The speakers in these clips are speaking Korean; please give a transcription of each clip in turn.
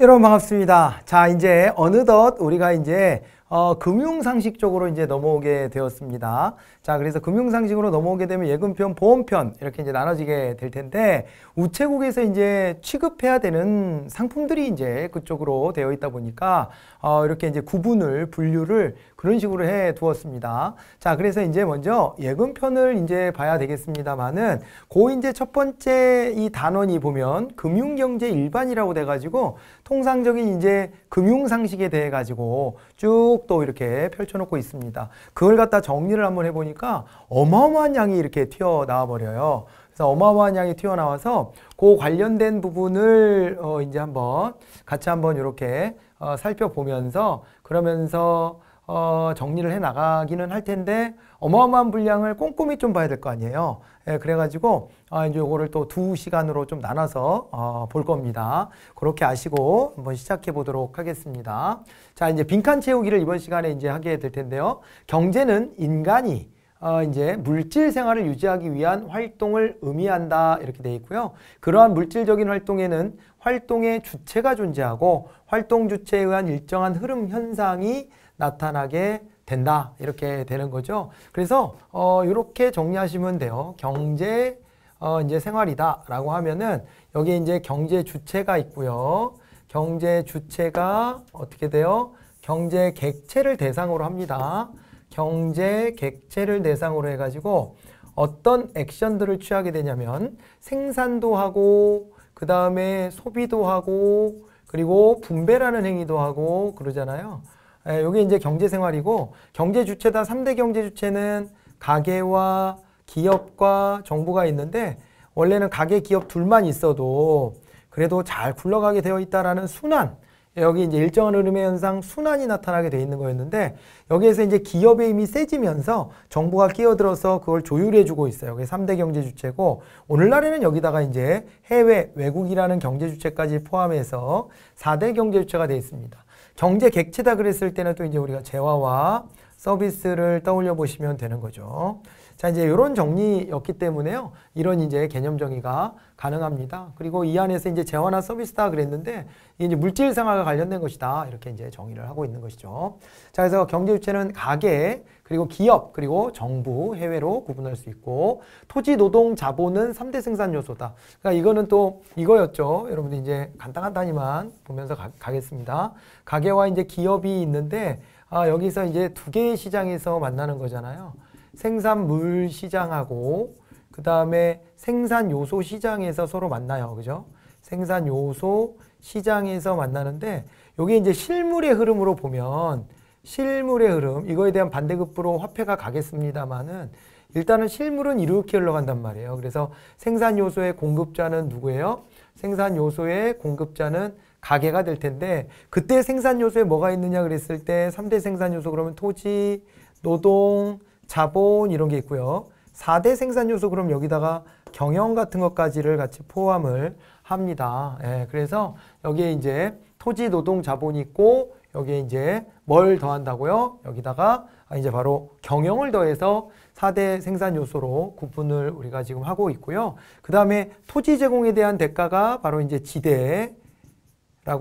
여러분 반갑습니다. 자, 이제 어느덧 우리가 이제 어, 금융상식 쪽으로 이제 넘어오게 되었습니다. 자, 그래서 금융상식으로 넘어오게 되면 예금편, 보험편 이렇게 이제 나눠지게 될 텐데 우체국에서 이제 취급해야 되는 상품들이 이제 그쪽으로 되어 있다 보니까 어, 이렇게 이제 구분을 분류를 그런 식으로 해 두었습니다. 자, 그래서 이제 먼저 예금편을 이제 봐야 되겠습니다만은 고 이제 첫 번째 이 단원이 보면 금융경제 일반이라고 돼 가지고 통상적인 이제 금융 상식에 대해 가지고 쭉 또 이렇게 펼쳐 놓고 있습니다. 그걸 갖다 정리를 한번 해 보니까 어마어마한 양이 이렇게 튀어나와 버려요. 그래서 어마어마한 양이 튀어나와서 그 관련된 부분을 어 이제 한번 같이 한번 이렇게 어 살펴보면서 그러면서 어, 정리를 해 나가기는 할 텐데 어마어마한 분량을 꼼꼼히 좀 봐야 될 거 아니에요. 예, 그래가지고 아, 이제 요거를 또 두 시간으로 좀 나눠서 어, 볼 겁니다. 그렇게 아시고 한번 시작해 보도록 하겠습니다. 자, 이제 빈칸 채우기를 이번 시간에 이제 하게 될 텐데요. 경제는 인간이 어, 이제 물질 생활을 유지하기 위한 활동을 의미한다 이렇게 돼 있고요. 그러한 물질적인 활동에는 활동의 주체가 존재하고 활동 주체에 의한 일정한 흐름 현상이 나타나게 된다. 이렇게 되는 거죠. 그래서 어 이렇게 정리하시면 돼요. 경제 어 이제 생활이다라고 하면은 여기 이제 경제 주체가 있고요. 경제 주체가 어떻게 돼요? 경제 객체를 대상으로 합니다. 경제 객체를 대상으로 해 가지고 어떤 액션들을 취하게 되냐면 생산도 하고 그 다음에 소비도 하고 그리고 분배라는 행위도 하고 그러잖아요. 예, 요게 이제 경제 생활이고 경제 주체다 삼대 경제 주체는 가계와 기업과 정부가 있는데 원래는 가계 기업 둘만 있어도 그래도 잘 굴러가게 되어 있다라는 순환 예, 여기 이제 일정한 흐름의 현상 순환이 나타나게 돼 있는 거였는데 여기에서 이제 기업의 힘이 세지면서 정부가 끼어들어서 그걸 조율해 주고 있어요. 그게 3대 경제 주체고 오늘날에는 여기다가 이제 해외 외국이라는 경제 주체까지 포함해서 4대 경제 주체가 돼 있습니다. 경제 객체다 그랬을 때는 또 이제 우리가 재화와 서비스를 떠올려 보시면 되는 거죠. 자, 이제 이런 정리였기 때문에요. 이런 이제 개념 정의가 가능합니다. 그리고 이 안에서 이제 재화나 서비스다 그랬는데 이제 물질 생활과 관련된 것이다. 이렇게 이제 정의를 하고 있는 것이죠. 자, 그래서 경제 주체는 가계, 그리고 기업, 그리고 정부, 해외로 구분할 수 있고 토지, 노동, 자본은 3대 생산 요소다. 그러니까 이거는 또 이거였죠. 여러분들 이제 간단한 단위만 보면서 가, 가겠습니다. 가게와 이제 기업이 있는데 아, 여기서 이제 두 개의 시장에서 만나는 거잖아요. 생산물 시장하고 그 다음에 생산 요소 시장에서 서로 만나요. 그죠? 생산 요소 시장에서 만나는데 이게 이제 실물의 흐름으로 보면 실물의 흐름 이거에 대한 반대급부로 화폐가 가겠습니다마는 일단은 실물은 이렇게 흘러간단 말이에요. 그래서 생산 요소의 공급자는 누구예요? 생산 요소의 공급자는 가게가 될 텐데 그때 생산 요소에 뭐가 있느냐 그랬을 때 3대 생산 요소 그러면 토지, 노동, 자본 이런 게 있고요. 4대 생산 요소 그럼 여기다가 경영 같은 것까지를 같이 포함을 합니다. 예, 그래서 여기에 이제 토지, 노동, 자본이 있고 여기에 이제 뭘 더한다고요? 여기다가 아, 이제 바로 경영을 더해서 4대 생산 요소로 구분을 우리가 지금 하고 있고요. 그 다음에 토지 제공에 대한 대가가 바로 이제 지대라고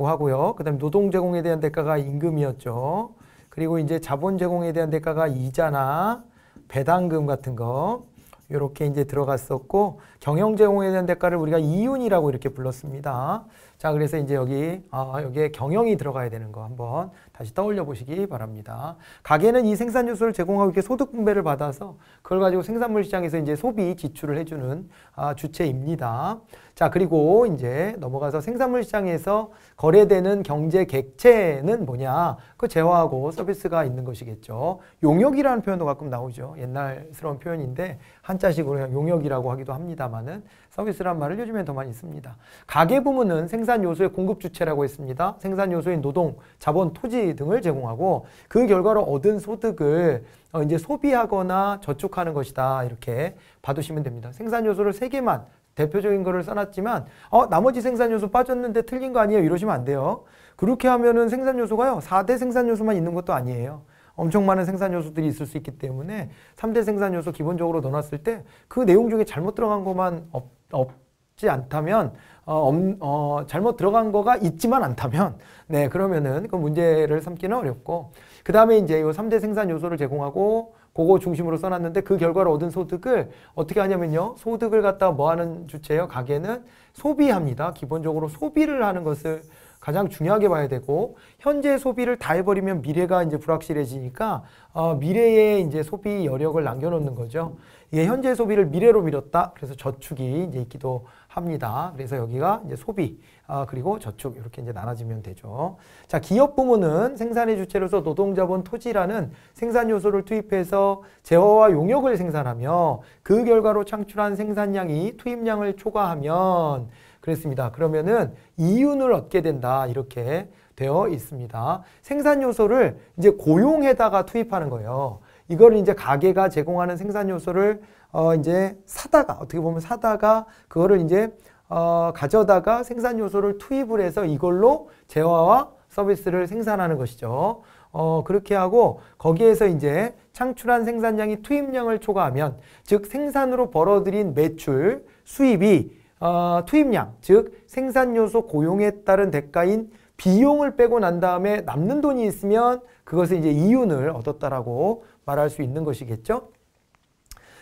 하고요. 그 다음에 노동 제공에 대한 대가가 임금이었죠. 그리고 이제 자본 제공에 대한 대가가 이자나 배당금 같은 거 이렇게 이제 들어갔었고 경영 제공에 대한 대가를 우리가 이윤이라고 이렇게 불렀습니다. 자, 그래서 이제 여기, 아, 여기에 경영이 들어가야 되는 거 한번 다시 떠올려 보시기 바랍니다. 가게는 이 생산 요소를 제공하고 이렇게 소득 분배를 받아서 그걸 가지고 생산물 시장에서 이제 소비 지출을 해주는 아, 주체입니다. 자, 그리고 이제 넘어가서 생산물 시장에서 거래되는 경제 객체는 뭐냐? 그 재화하고 서비스가 있는 것이겠죠. 용역이라는 표현도 가끔 나오죠. 옛날스러운 표현인데 한자식으로 용역이라고 하기도 합니다만은 서비스란 말을 요즘엔 더 많이 씁니다. 가계 부문은 생산 요소의 공급 주체라고 했습니다. 생산 요소인 노동, 자본, 토지 등을 제공하고 그 결과로 얻은 소득을 어, 이제 소비하거나 저축하는 것이다. 이렇게 봐두시면 됩니다. 생산 요소를 세 개만 대표적인 거를 써놨지만 어 나머지 생산 요소 빠졌는데 틀린 거 아니에요 이러시면 안 돼요. 그렇게 하면은 생산 요소가요. 4대 생산 요소만 있는 것도 아니에요. 엄청 많은 생산 요소들이 있을 수 있기 때문에 3대 생산 요소 기본적으로 넣어놨을 때 그 내용 중에 잘못 들어간 것만 없, 없지 않다면 어, 어, 잘못 들어간 거가 있지만 않다면 네 그러면은 그 문제를 삼기는 어렵고 그 다음에 이제 이 3대 생산 요소를 제공하고 그거 중심으로 써놨는데 그결과를 얻은 소득을 어떻게 하냐면요. 소득을 갖다 뭐 하는 주체요? 예 가게는 소비합니다. 기본적으로 소비를 하는 것을 가장 중요하게 봐야 되고 현재 소비를 다 해버리면 미래가 이제 불확실해지니까 어, 미래에 이제 소비 여력을 남겨놓는 거죠. 예, 현재 소비를 미래로 밀었다. 그래서 저축이 이제 있기도 합니다. 그래서 여기가 이제 소비. 아, 그리고 저축 이렇게 이제 나눠지면 되죠. 자, 기업 부문은 생산의 주체로서 노동자본 토지라는 생산 요소를 투입해서 재화와 용역을 생산하며 그 결과로 창출한 생산량이 투입량을 초과하면 그랬습니다. 그러면은 이윤을 얻게 된다 이렇게 되어 있습니다. 생산 요소를 이제 고용에다가 투입하는 거예요. 이걸 이제 가게가 제공하는 생산 요소를 어 이제 사다가 어떻게 보면 사다가 그거를 이제 어, 가져다가 생산 요소를 투입을 해서 이걸로 재화와 서비스를 생산하는 것이죠. 어, 그렇게 하고 거기에서 이제 창출한 생산량이 투입량을 초과하면 즉 생산으로 벌어들인 매출 수입이 어, 투입량 즉 생산 요소 고용에 따른 대가인 비용을 빼고 난 다음에 남는 돈이 있으면 그것을 이제 이윤을 얻었다라고 말할 수 있는 것이겠죠.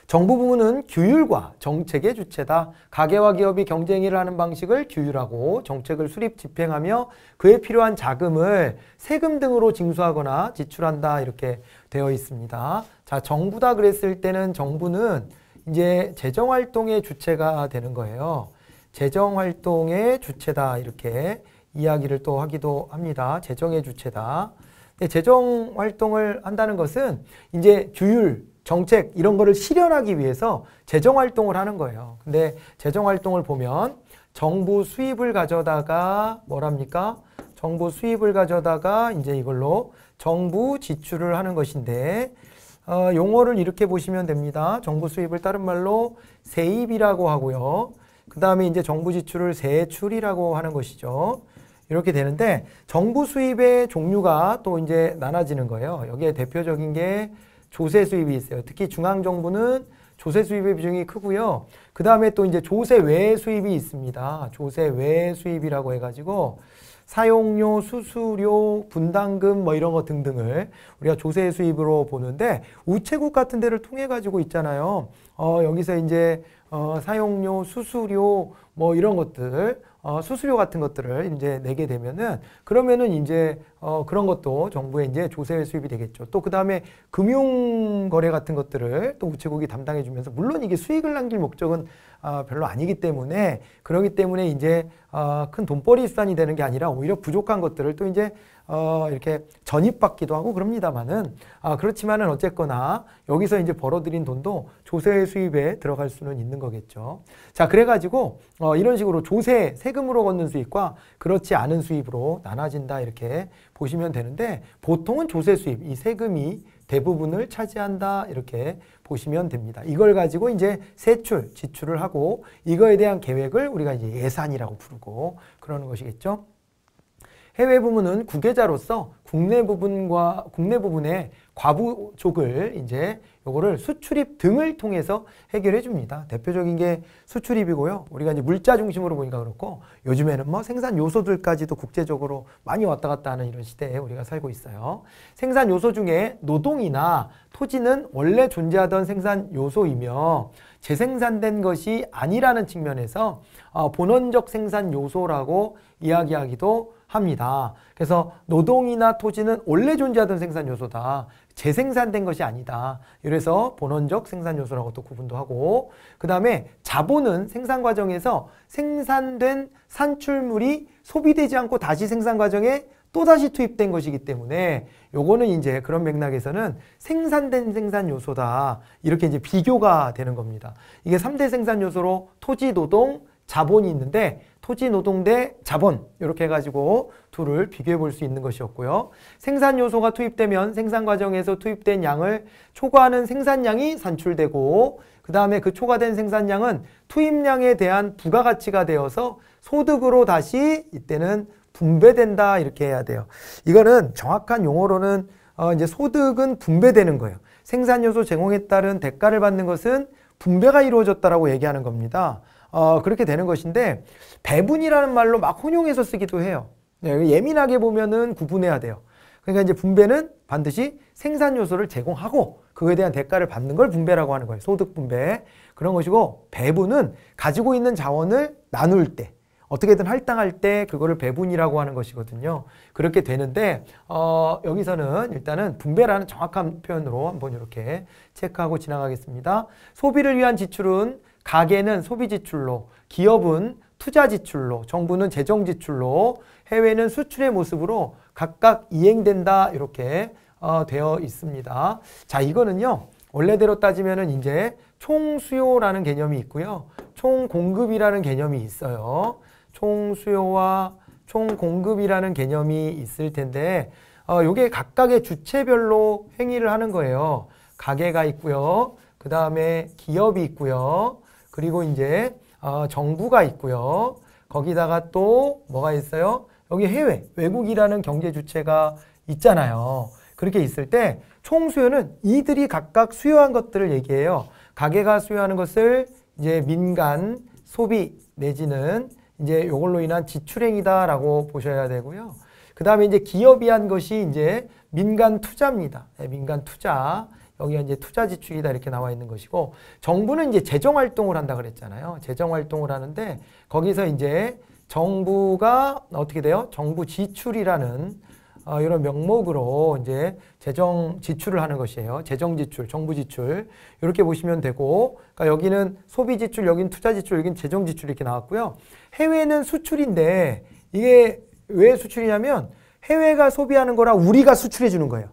정부 부문은 규율과 정책의 주체다. 가계와 기업이 경쟁을 하는 방식을 규율하고 정책을 수립 집행하며 그에 필요한 자금을 세금 등으로 징수하거나 지출한다. 이렇게 되어 있습니다. 자, 정부다 그랬을 때는 정부는 이제 재정활동의 주체가 되는 거예요. 재정활동의 주체다. 이렇게 이야기를 또 하기도 합니다. 재정의 주체다. 네, 재정활동을 한다는 것은 이제 규율, 정책 이런 거를 실현하기 위해서 재정 활동을 하는 거예요. 근데 재정 활동을 보면 정부 수입을 가져다가 뭐랍니까? 정부 수입을 가져다가 이제 이걸로 정부 지출을 하는 것인데 어, 용어를 이렇게 보시면 됩니다. 정부 수입을 다른 말로 세입이라고 하고요. 그 다음에 이제 정부 지출을 세출이라고 하는 것이죠. 이렇게 되는데 정부 수입의 종류가 또 이제 나눠지는 거예요. 여기에 대표적인 게 조세 수입이 있어요. 특히 중앙정부는 조세 수입의 비중이 크고요. 그 다음에 또 이제 조세 외 수입이 있습니다. 조세 외 수입이라고 해가지고 사용료, 수수료, 분담금 뭐 이런 거 등등을 우리가 조세 수입으로 보는데 우체국 같은 데를 통해 가지고 있잖아요. 어, 여기서 이제 어, 사용료, 수수료 뭐 이런 것들 어, 수수료 같은 것들을 이제 내게 되면은 그러면은 이제 어, 그런 것도 정부의 이제 조세 수입이 되겠죠. 또 그 다음에 금융 거래 같은 것들을 또 우체국이 담당해 주면서 물론 이게 수익을 남길 목적은 어, 별로 아니기 때문에 그러기 때문에 이제 어, 큰 돈벌이 수단이 되는 게 아니라 오히려 부족한 것들을 또 이제 어, 이렇게 전입받기도 하고 그럽니다만은 아, 그렇지만은 어쨌거나 여기서 이제 벌어들인 돈도 조세 수입에 들어갈 수는 있는 거겠죠. 자, 그래가지고 어, 이런 식으로 조세 세금으로 걷는 수입과 그렇지 않은 수입으로 나눠진다 이렇게 보시면 되는데 보통은 조세 수입 이 세금이 대부분을 차지한다 이렇게 보시면 됩니다. 이걸 가지고 이제 세출, 지출을 하고 이거에 대한 계획을 우리가 이제 예산이라고 부르고 그러는 것이겠죠. 해외 부문은 국외자로서 국내 부분과 국내 부분의 과부족을 이제 요거를 수출입 등을 통해서 해결해 줍니다. 대표적인 게 수출입이고요. 우리가 이제 물자 중심으로 보니까 그렇고 요즘에는 뭐 생산 요소들까지도 국제적으로 많이 왔다 갔다 하는 이런 시대에 우리가 살고 있어요. 생산 요소 중에 노동이나 토지는 원래 존재하던 생산 요소이며 재생산된 것이 아니라는 측면에서 어, 본원적 생산 요소라고 이야기하기도 합니다. 그래서 노동이나 토지는 원래 존재하던 생산 요소다. 재생산된 것이 아니다. 이래서 본원적 생산 요소라고 또 구분도 하고 그 다음에 자본은 생산 과정에서 생산된 산출물이 소비되지 않고 다시 생산 과정에 또다시 투입된 것이기 때문에 요거는 이제 그런 맥락에서는 생산된 생산 요소다. 이렇게 이제 비교가 되는 겁니다. 이게 3대 생산 요소로 토지, 노동, 자본이 있는데 토지 노동 대 자본 이렇게 해가지고 둘을 비교해 볼 수 있는 것이었고요. 생산 요소가 투입되면 생산 과정에서 투입된 양을 초과하는 생산량이 산출되고 그 다음에 그 초과된 생산량은 투입량에 대한 부가가치가 되어서 소득으로 다시 이때는 분배된다 이렇게 해야 돼요. 이거는 정확한 용어로는 어 이제 소득은 분배되는 거예요. 생산 요소 제공에 따른 대가를 받는 것은 분배가 이루어졌다라고 얘기하는 겁니다. 어, 그렇게 되는 것인데 배분이라는 말로 막 혼용해서 쓰기도 해요. 네, 예민하게 보면은 구분해야 돼요. 그러니까 이제 분배는 반드시 생산 요소를 제공하고 그에 대한 대가를 받는 걸 분배라고 하는 거예요. 소득 분배 그런 것이고 배분은 가지고 있는 자원을 나눌 때 어떻게든 할당할 때 그거를 배분이라고 하는 것이거든요. 그렇게 되는데 어, 여기서는 일단은 분배라는 정확한 표현으로 한번 이렇게 체크하고 지나가겠습니다. 소비를 위한 지출은 가계는 소비 지출로, 기업은 투자 지출로, 정부는 재정 지출로, 해외는 수출의 모습으로 각각 이행된다 이렇게 어, 되어 있습니다. 자 이거는요 원래대로 따지면은 이제 총 수요라는 개념이 있고요, 총 공급이라는 개념이 있어요. 총 수요와 총 공급이라는 개념이 있을 텐데 어, 요게 각각의 주체별로 행위를 하는 거예요. 가게가 있고요. 그 다음에 기업이 있고요. 그리고 이제 어, 정부가 있고요. 거기다가 또 뭐가 있어요? 여기 해외, 외국이라는 경제 주체가 있잖아요. 그렇게 있을 때 총수요는 이들이 각각 수요한 것들을 얘기해요. 가게가 수요하는 것을 이제 민간 소비 내지는 이제 요걸로 인한 지출행이다라고 보셔야 되고요. 그 다음에 이제 기업이 한 것이 이제 민간 투자입니다. 네, 민간 투자. 여기가 이제 투자 지출이다 이렇게 나와 있는 것이고 정부는 이제 재정 활동을 한다 그랬잖아요. 재정 활동을 하는데 거기서 이제 정부가 어떻게 돼요? 정부 지출이라는 어, 이런 명목으로 이제 재정 지출을 하는 것이에요. 재정 지출, 정부 지출 이렇게 보시면 되고, 그러니까 여기는 소비 지출, 여기는 투자 지출, 여기는 재정 지출 이렇게 나왔고요. 해외는 수출인데 이게 왜 수출이냐면 해외가 소비하는 거라 우리가 수출해 주는 거예요.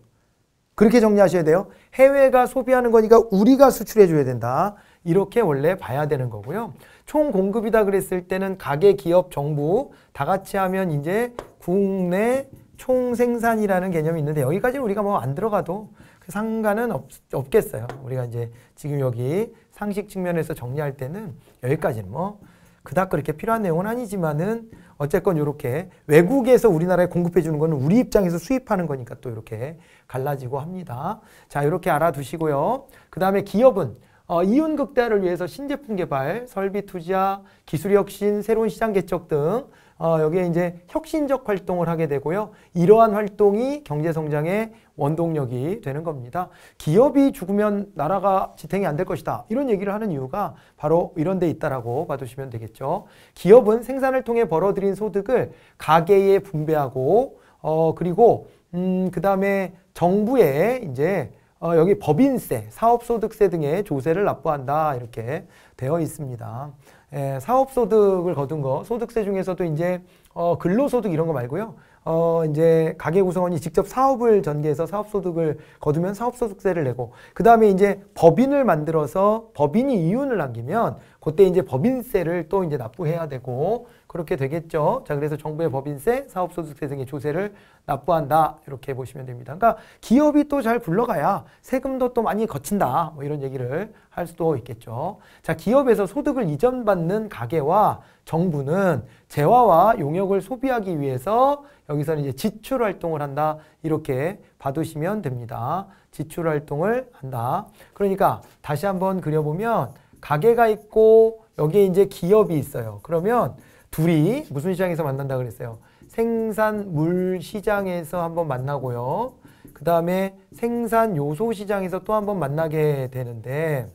그렇게 정리하셔야 돼요. 해외가 소비하는 거니까 우리가 수출해 줘야 된다. 이렇게 원래 봐야 되는 거고요. 총 공급이다 그랬을 때는 가계, 기업, 정부 다 같이 하면 이제 국내 총 생산이라는 개념이 있는데 여기까지 우리가 뭐 안 들어가도 그 상관은 없, 없겠어요. 우리가 이제 지금 여기 상식 측면에서 정리할 때는 여기까지는 뭐 그닥 그렇게 필요한 내용은 아니지만은 어쨌건 이렇게 외국에서 우리나라에 공급해 주는 거는 우리 입장에서 수입하는 거니까 또 이렇게 갈라지고 합니다. 자 이렇게 알아두시고요. 그 다음에 기업은 어, 이윤 극대화를 위해서 신제품 개발, 설비 투자, 기술 혁신, 새로운 시장 개척 등 어, 여기에 이제 혁신적 활동을 하게 되고요. 이러한 활동이 경제 성장에 원동력이 되는 겁니다. 기업이 죽으면 나라가 지탱이 안 될 것이다. 이런 얘기를 하는 이유가 바로 이런 데 있다라고 봐두시면 되겠죠. 기업은 생산을 통해 벌어들인 소득을 가계에 분배하고 어 그리고 음 그다음에 정부에 이제 어, 여기 법인세, 사업소득세 등의 조세를 납부한다 이렇게 되어 있습니다. 예, 사업소득을 거둔 거, 소득세 중에서도 이제 어, 근로소득 이런 거 말고요. 어, 이제 가계 구성원이 직접 사업을 전개해서 사업 소득을 거두면 사업 소득세를 내고 그다음에 이제 법인을 만들어서 법인이 이윤을 남기면 그때 이제 법인세를 또 이제 납부해야 되고 그렇게 되겠죠. 자, 그래서 정부의 법인세, 사업 소득세 등의 조세를 납부한다. 이렇게 보시면 됩니다. 그러니까 기업이 또 잘불러가야 세금도 또 많이 거친다. 뭐 이런 얘기를 할 수도 있겠죠. 자, 기업에서 소득을 이전받는 가계와 정부는 재화와 용역을 소비하기 위해서 여기서는 이제 지출 활동을 한다. 이렇게 봐두시면 됩니다. 지출 활동을 한다. 그러니까 다시 한번 그려보면 가게가 있고 여기에 이제 기업이 있어요. 그러면 둘이 무슨 시장에서 만난다 그랬어요? 생산물 시장에서 한번 만나고요. 그 다음에 생산요소 시장에서 또 한번 만나게 되는데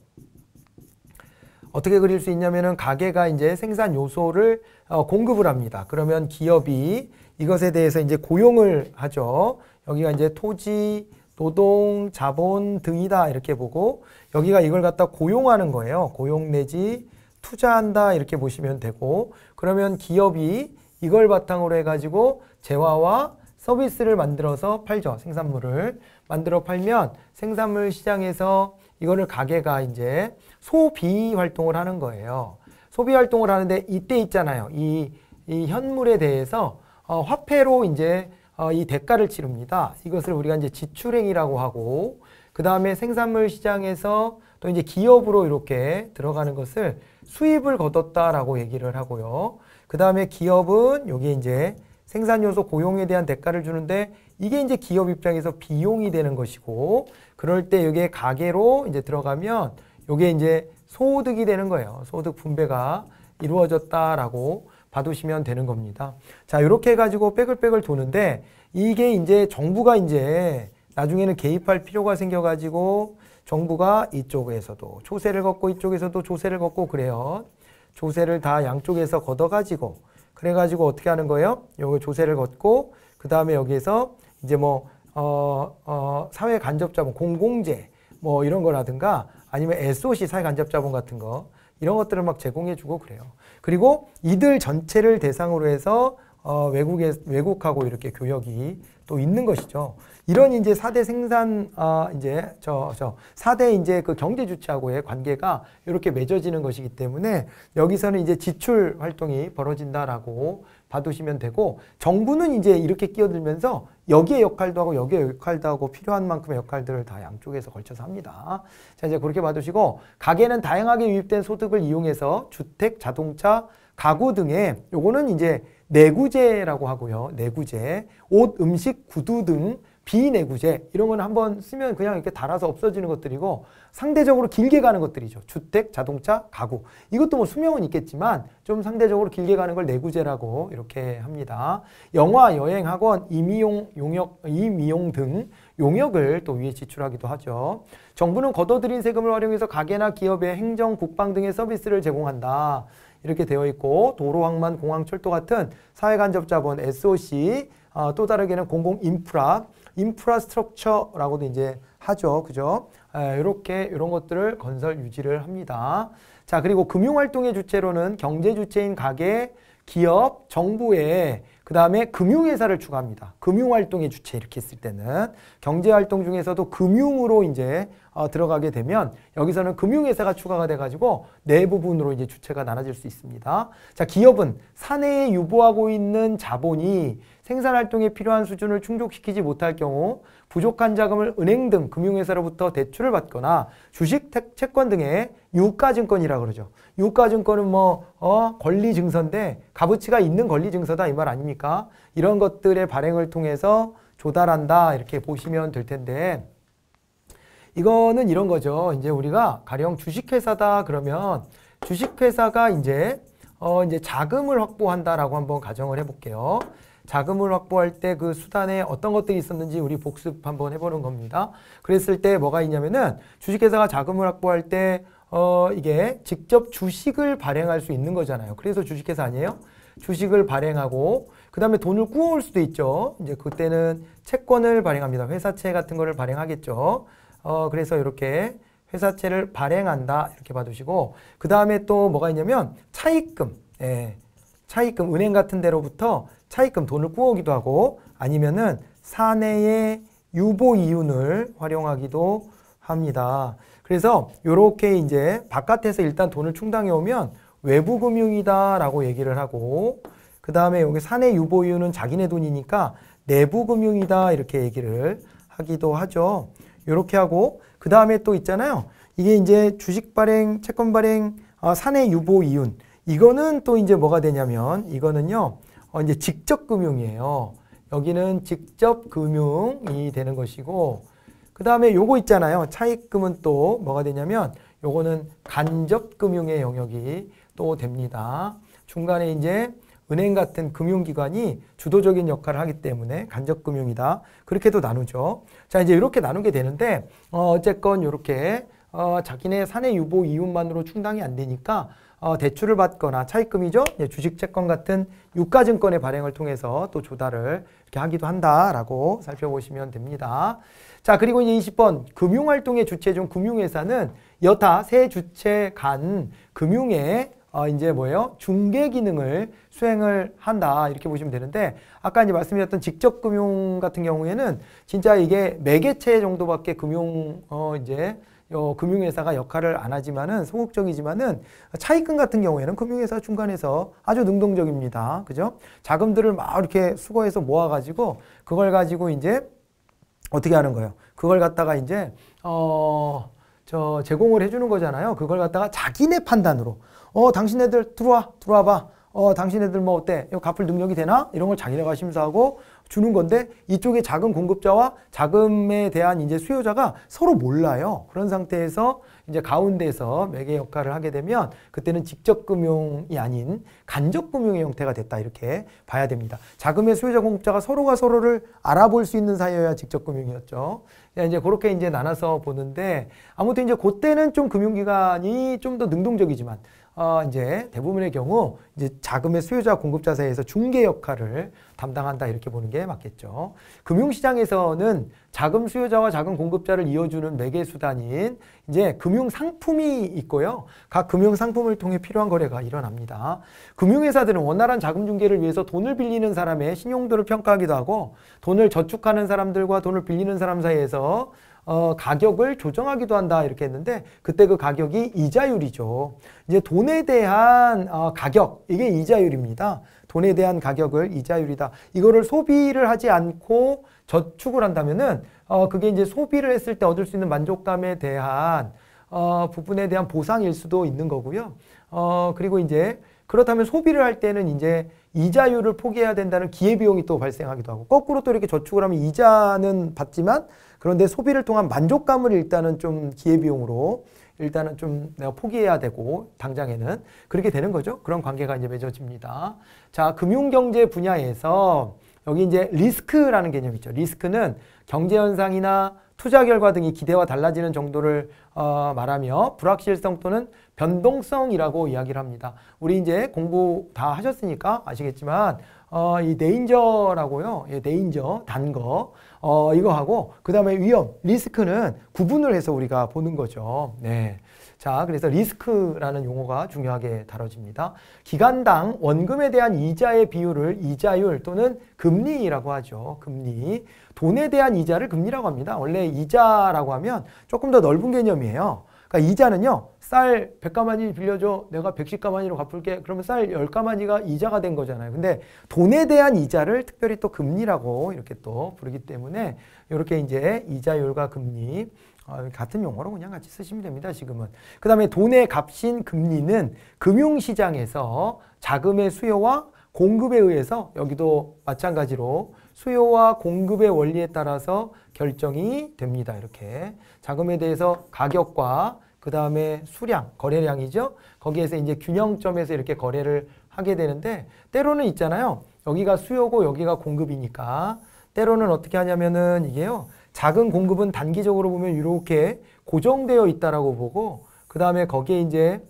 어떻게 그릴 수 있냐면은 가게가 이제 생산 요소를 어, 공급을 합니다. 그러면 기업이 이것에 대해서 이제 고용을 하죠. 여기가 이제 토지, 노동, 자본 등이다 이렇게 보고 여기가 이걸 갖다 고용하는 거예요. 고용 내지 투자한다 이렇게 보시면 되고 그러면 기업이 이걸 바탕으로 해가지고 재화와 서비스를 만들어서 팔죠. 생산물을 만들어 팔면 생산물 시장에서 이거를 가게가 이제 소비 활동을 하는 거예요. 소비 활동을 하는데 이때 있잖아요. 이, 이 현물에 대해서 어, 화폐로 이제 어, 이 대가를 치릅니다. 이것을 우리가 이제 지출행이라고 하고 그 다음에 생산물 시장에서 또 이제 기업으로 이렇게 들어가는 것을 수입을 거뒀다라고 얘기를 하고요. 그 다음에 기업은 여기 이제 생산요소 고용에 대한 대가를 주는데 이게 이제 기업 입장에서 비용이 되는 것이고 그럴 때 여기에 가게로 이제 들어가면 이게 이제 소득이 되는 거예요. 소득 분배가 이루어졌다라고 봐두시면 되는 겁니다. 자, 이렇게 해가지고 빼글빼글 도는데 이게 이제 정부가 이제 나중에는 개입할 필요가 생겨가지고 정부가 이쪽에서도 조세를 걷고 이쪽에서도 조세를 걷고 그래요. 조세를 다 양쪽에서 걷어가지고 그래가지고 어떻게 하는 거예요? 여기 조세를 걷고 그 다음에 여기에서 이제 뭐 어, 어, 사회 간접자본 뭐 공공재 뭐 이런 거라든가 아니면 SOC 사회간접자본 같은 거 이런 것들을 막 제공해주고 그래요. 그리고 이들 전체를 대상으로 해서 어, 외국에 외국하고 이렇게 교역이 또 있는 것이죠. 이런 이제 4대 생산 아 이제 저저 4대 이제 그 경제 주체하고의 관계가 이렇게 맺어지는 것이기 때문에 여기서는 이제 지출 활동이 벌어진다라고 받으시면 되고 정부는 이제 이렇게 끼어들면서 여기에 역할도 하고 여기에 역할도 하고 필요한 만큼의 역할들을 다 양쪽에서 걸쳐서 합니다. 자 이제 그렇게 봐두시고 가게는 다양하게 유입된 소득을 이용해서 주택, 자동차, 가구 등의 요거는 이제 내구재라고 하고요. 내구재, 옷, 음식, 구두 등 비내구제 이런 건 한번 쓰면 그냥 이렇게 달아서 없어지는 것들이고 상대적으로 길게 가는 것들이죠. 주택, 자동차, 가구. 이것도 뭐 수명은 있겠지만 좀 상대적으로 길게 가는 걸 내구제라고 이렇게 합니다. 영화, 여행, 학원, 임용, 용역, 임용 등 용역을 또 위에 지출하기도 하죠. 정부는 걷어들인 세금을 활용해서 가게나 기업의 행정, 국방 등의 서비스를 제공한다. 이렇게 되어 있고 도로, 항만, 공항, 철도 같은 사회간접자본 SOC 어, 또 다르게는 공공인프라 인프라스트럭처라고도 이제 하죠. 그죠? 이렇게 예, 이런 것들을 건설 유지를 합니다. 자, 그리고 금융 활동의 주체로는 경제 주체인 가게, 기업, 정부에 그 다음에 금융회사를 추가합니다. 금융활동의 주체 이렇게 했을 때는 경제활동 중에서도 금융으로 이제 어, 들어가게 되면 여기서는 금융회사가 추가가 돼가지고 네 부분으로 이제 주체가 나눠질 수 있습니다. 자 기업은 사내에 유보하고 있는 자본이 생산 활동에 필요한 수준을 충족시키지 못할 경우 부족한 자금을 은행 등 금융회사로부터 대출을 받거나 주식, 채권 등의 유가증권이라 고 그러죠. 유가증권은 뭐 어, 권리 증서인데 값어치가 있는 권리 증서다 이 말 아닙니까? 이런 것들의 발행을 통해서 조달한다 이렇게 보시면 될 텐데 이거는 이런 거죠. 이제 우리가 가령 주식회사다 그러면 주식회사가 이제 어 이제 자금을 확보한다라고 한번 가정을 해볼게요. 자금을 확보할 때 그 수단에 어떤 것들이 있었는지 우리 복습 한번 해보는 겁니다. 그랬을 때 뭐가 있냐면은 주식회사가 자금을 확보할 때 어, 이게 직접 주식을 발행할 수 있는 거잖아요. 그래서 주식회사 아니에요? 주식을 발행하고 그 다음에 돈을 꾸어올 수도 있죠. 이제 그때는 채권을 발행합니다. 회사채 같은 거를 발행하겠죠. 어, 그래서 이렇게 회사채를 발행한다 이렇게 봐두시고 그 다음에 또 뭐가 있냐면 차익금 예, 차익금 은행 같은 데로부터 차입금 돈을 꾸어오기도 하고 아니면은 사내의 유보 이윤을 활용하기도 합니다. 그래서 이렇게 이제 바깥에서 일단 돈을 충당해 오면 외부 금융이다라고 얘기를 하고 그 다음에 여기 사내 유보 이윤은 자기네 돈이니까 내부 금융이다 이렇게 얘기를 하기도 하죠. 이렇게 하고 그 다음에 또 있잖아요. 이게 이제 주식 발행, 채권 발행, 아, 사내 유보 이윤 이거는 또 이제 뭐가 되냐면 이거는요. 어, 이제 직접 금융이에요. 여기는 직접 금융이 되는 것이고 그 다음에 요거 있잖아요. 차입금은 또 뭐가 되냐면 요거는 간접 금융의 영역이 또 됩니다. 중간에 이제 은행 같은 금융기관이 주도적인 역할을 하기 때문에 간접금융이다. 그렇게도 나누죠. 자, 이제 이렇게 나누게 되는데, 어, 어쨌건 이렇게, 어, 자기네 사내 유보 이윤만으로 충당이 안 되니까 어, 대출을 받거나 차입금이죠. 예, 주식 채권 같은 유가증권의 발행을 통해서 또 조달을 이렇게 하기도 한다라고 살펴보시면 됩니다. 자, 그리고 이제 20번 금융활동의 주체 중 금융회사는 여타 세 주체 간 금융의 어, 이제 뭐예요? 중개 기능을 수행을 한다. 이렇게 보시면 되는데, 아까 이제 말씀드렸던 직접 금융 같은 경우에는 진짜 이게 매개체 네 정도밖에 금융, 어, 이제 어, 금융회사가 역할을 안 하지만은 소극적이지만은 차익금 같은 경우에는 금융회사 중간에서 아주 능동적입니다. 그죠? 자금들을 막 이렇게 수거해서 모아가지고 그걸 가지고 이제 어떻게 하는 거예요? 그걸 갖다가 이제 어, 저 제공을 해주는 거잖아요. 그걸 갖다가 자기네 판단으로 어 당신네들 들어와 들어와봐. 어 당신네들 뭐 어때? 이 갚을 능력이 되나? 이런 걸 자기네가 심사하고 주는 건데 이쪽에 자금 공급자와 자금에 대한 이제 수요자가 서로 몰라요. 그런 상태에서 이제 가운데서 매개 역할을 하게 되면 그때는 직접 금융이 아닌 간접 금융의 형태가 됐다 이렇게 봐야 됩니다. 자금의 수요자 공급자가 서로가 서로를 알아볼 수 있는 사이여야 직접 금융이었죠. 예, 이제 그렇게 이제 나눠서 보는데 아무튼 이제 그때는 좀 금융기관이 좀 더 능동적이지만 어, 이제 대부분의 경우 이제 자금의 수요자 공급자 사이에서 중개 역할을 담당한다 이렇게 보는 게 맞겠죠. 금융시장에서는 자금 수요자와 자금 공급자를 이어주는 매개 수단인 이제 금융 상품이 있고요. 각 금융 상품을 통해 필요한 거래가 일어납니다. 금융회사들은 원활한 자금 중개를 위해서 돈을 빌리는 사람의 신용도를 평가하기도 하고 돈을 저축하는 사람들과 돈을 빌리는 사람 사이에서 어, 가격을 조정하기도 한다 이렇게 했는데 그때 그 가격이 이자율이죠. 이제 돈에 대한 어, 가격 이게 이자율입니다. 돈에 대한 가격을 이자율이다. 이거를 소비를 하지 않고 저축을 한다면은 어, 그게 이제 소비를 했을 때 얻을 수 있는 만족감에 대한 어, 부분에 대한 보상일 수도 있는 거고요. 어, 그리고 이제 그렇다면 소비를 할 때는 이제 이자율을 포기해야 된다는 기회비용이 또 발생하기도 하고 거꾸로 또 이렇게 저축을 하면 이자는 받지만 그런데 소비를 통한 만족감을 일단은 좀 기회비용으로 일단은 좀 내가 포기해야 되고 당장에는 그렇게 되는 거죠. 그런 관계가 이제 맺어집니다. 자, 금융경제 분야에서 여기 이제 리스크라는 개념 있죠. 리스크는 경제 현상이나 투자 결과 등이 기대와 달라지는 정도를 어, 말하며 불확실성 또는 변동성이라고 이야기를 합니다. 우리 이제 공부 다 하셨으니까 아시겠지만 어, 이 네인저라고요. 예, 네인저 단 거. 어, 이거하고 그 다음에 위험, 리스크는 구분을 해서 우리가 보는 거죠. 네. 자, 그래서 리스크라는 용어가 중요하게 다뤄집니다. 기간당 원금에 대한 이자의 비율을 이자율 또는 금리라고 하죠. 금리. 돈에 대한 이자를 금리라고 합니다. 원래 이자라고 하면 조금 더 넓은 개념이에요. 그러니까 이자는요. 쌀 100가마니 빌려줘. 내가 110가마니로 갚을게. 그러면 쌀 10가마니가 이자가 된 거잖아요. 근데 돈에 대한 이자를 특별히 또 금리라고 이렇게 또 부르기 때문에 이렇게 이제 이자율과 금리 어, 같은 용어로 그냥 같이 쓰시면 됩니다. 지금은. 그 다음에 돈의 값인 금리는 금융시장에서 자금의 수요와 공급에 의해서 여기도 마찬가지로 수요와 공급의 원리에 따라서 결정이 됩니다. 이렇게 자금에 대해서 가격과 그 다음에 수량, 거래량이죠. 거기에서 이제 균형점에서 이렇게 거래를 하게 되는데 때로는 있잖아요. 여기가 수요고 여기가 공급이니까 때로는 어떻게 하냐면은 이게요. 작은 공급은 단기적으로 보면 이렇게 고정되어 있다라고 보고 그 다음에 거기에 이제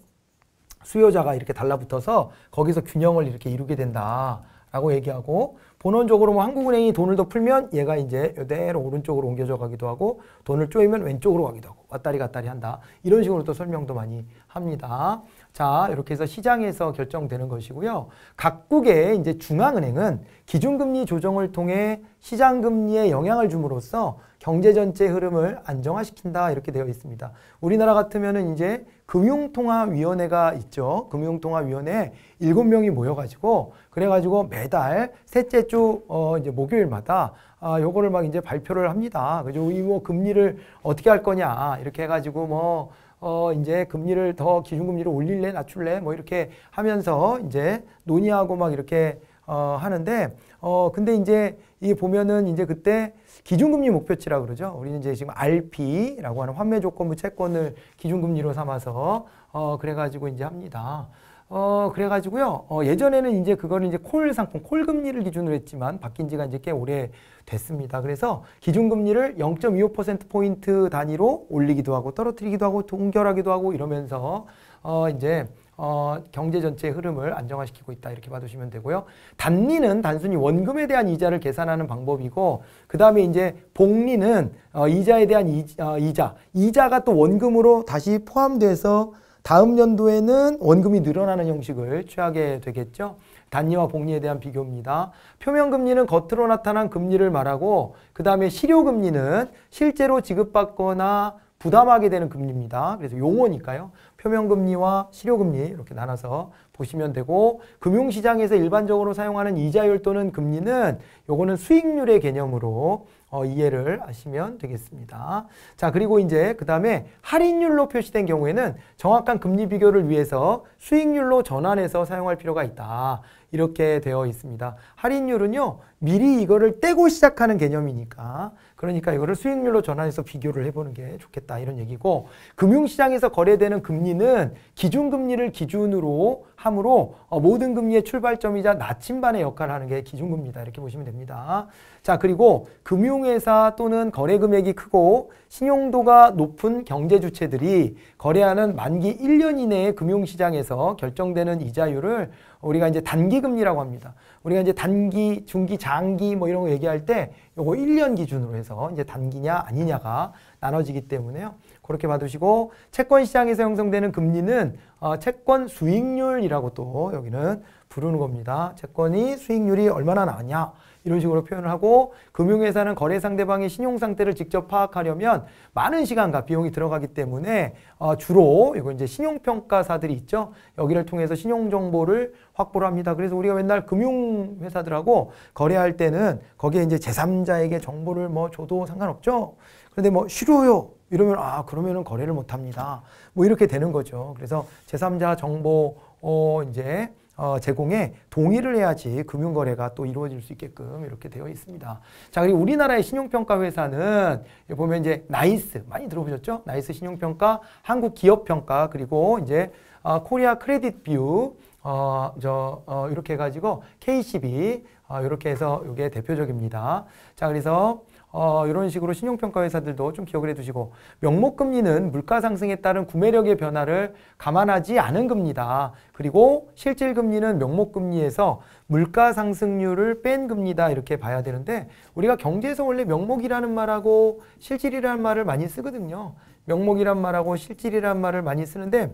수요자가 이렇게 달라붙어서 거기서 균형을 이렇게 이루게 된다라고 얘기하고 본원적으로 뭐 한국은행이 돈을 더 풀면 얘가 이제 이대로 오른쪽으로 옮겨져 가기도 하고 돈을 쪼이면 왼쪽으로 가기도 하고 왔다리 갔다리 한다. 이런 식으로 또 설명도 많이 합니다. 자, 이렇게 해서 시장에서 결정되는 것이고요. 각국의 이제 중앙은행은 기준금리 조정을 통해 시장금리에 영향을 줌으로써 경제 전체 흐름을 안정화시킨다 이렇게 되어 있습니다. 우리나라 같으면은 이제 금융통화위원회가 있죠. 금융통화위원회 일곱 명이 모여가지고 그래가지고 매달 셋째 주 어, 이제 목요일마다 아, 요거를 막 이제 발표를 합니다. 그죠? 이 뭐 금리를 어떻게 할 거냐 이렇게 해가지고 뭐 어, 이제 금리를 더 기준금리를 올릴래 낮출래 뭐 이렇게 하면서 이제 논의하고 막 이렇게 어, 하는데 어 근데 이제 이게 보면은 이제 그때 기준금리 목표치라 그러죠. 우리는 이제 지금 RP라고 하는 환매 조건부 채권을 기준금리로 삼아서 어 그래가지고 이제 합니다. 어 그래가지고요. 어 예전에는 이제 그거를 이제 콜 상품, 콜 금리를 기준으로 했지만 바뀐 지가 이제 꽤 오래 됐습니다. 그래서 기준금리를 0.25% 포인트 단위로 올리기도 하고 떨어뜨리기도 하고 동결하기도 하고 이러면서 어 이제 어, 경제 전체의 흐름을 안정화시키고 있다 이렇게 봐두시면 되고요. 단리는 단순히 원금에 대한 이자를 계산하는 방법이고 그 다음에 이제 복리는 어, 이자에 대한 이, 어, 이자 이자가 또 원금으로 다시 포함돼서 다음 연도에는 원금이 늘어나는 형식을 취하게 되겠죠. 단리와 복리에 대한 비교입니다. 표면금리는 겉으로 나타난 금리를 말하고 그 다음에 실효금리는 실제로 지급받거나 부담하게 되는 금리입니다. 그래서 용어니까요. 표면금리와 실효금리 이렇게 나눠서 보시면 되고 금융시장에서 일반적으로 사용하는 이자율 또는 금리는 요거는 수익률의 개념으로 어, 이해를 하시면 되겠습니다. 자 그리고 이제 그 다음에 할인율로 표시된 경우에는 정확한 금리 비교를 위해서 수익률로 전환해서 사용할 필요가 있다. 이렇게 되어 있습니다. 할인율은요. 미리 이거를 떼고 시작하는 개념이니까 그러니까 이거를 수익률로 전환해서 비교를 해보는 게 좋겠다 이런 얘기고 금융시장에서 거래되는 금리는 기준금리를 기준으로 함으로 어, 모든 금리의 출발점이자 나침반의 역할을 하는 게 기준금리다 이렇게 보시면 됩니다. 자 그리고 금융회사 또는 거래금액이 크고 신용도가 높은 경제주체들이 거래하는 만기 1년 이내에 금융시장에서 결정되는 이자율을 우리가 이제 단기 금리라고 합니다. 우리가 이제 단기, 중기, 장기 뭐 이런 거 얘기할 때 요거 1년 기준으로 해서 이제 단기냐 아니냐가 나눠지기 때문에요. 그렇게 봐두시고 채권 시장에서 형성되는 금리는 어, 채권 수익률이라고 또 여기는 부르는 겁니다. 채권이 수익률이 얼마나 나왔냐 이런 식으로 표현을 하고 금융회사는 거래 상대방의 신용 상태를 직접 파악하려면 많은 시간과 비용이 들어가기 때문에 어, 주로 이거 이제 신용평가사들이 있죠. 여기를 통해서 신용 정보를 확보를 합니다. 그래서 우리가 맨날 금융회사들하고 거래할 때는 거기에 이제 제3자에게 정보를 뭐 줘도 상관없죠. 그런데 뭐 싫어요. 이러면 아 그러면은 거래를 못 합니다. 뭐 이렇게 되는 거죠. 그래서 제3자 정보 어 이제 어, 제공에 동의를 해야지 금융거래가 또 이루어질 수 있게끔 이렇게 되어 있습니다. 자, 그리고 우리나라의 신용평가 회사는 보면 이제 나이스 많이 들어보셨죠? 나이스 신용평가, 한국기업평가 그리고 이제 어, 코리아 크레딧 뷰 어, 저, 어, 이렇게 해가지고 KCB, 어, 이렇게 해서 이게 대표적입니다. 자, 그래서 어, 이런 식으로 신용평가 회사들도 좀 기억을 해두시고 명목금리는 물가 상승에 따른 구매력의 변화를 감안하지 않은 금리다. 그리고 실질금리는 명목금리에서 물가 상승률을 뺀 금리다 이렇게 봐야 되는데 우리가 경제에서 원래 명목이라는 말하고 실질이라는 말을 많이 쓰거든요. 명목이란 말하고 실질이란 말을 많이 쓰는데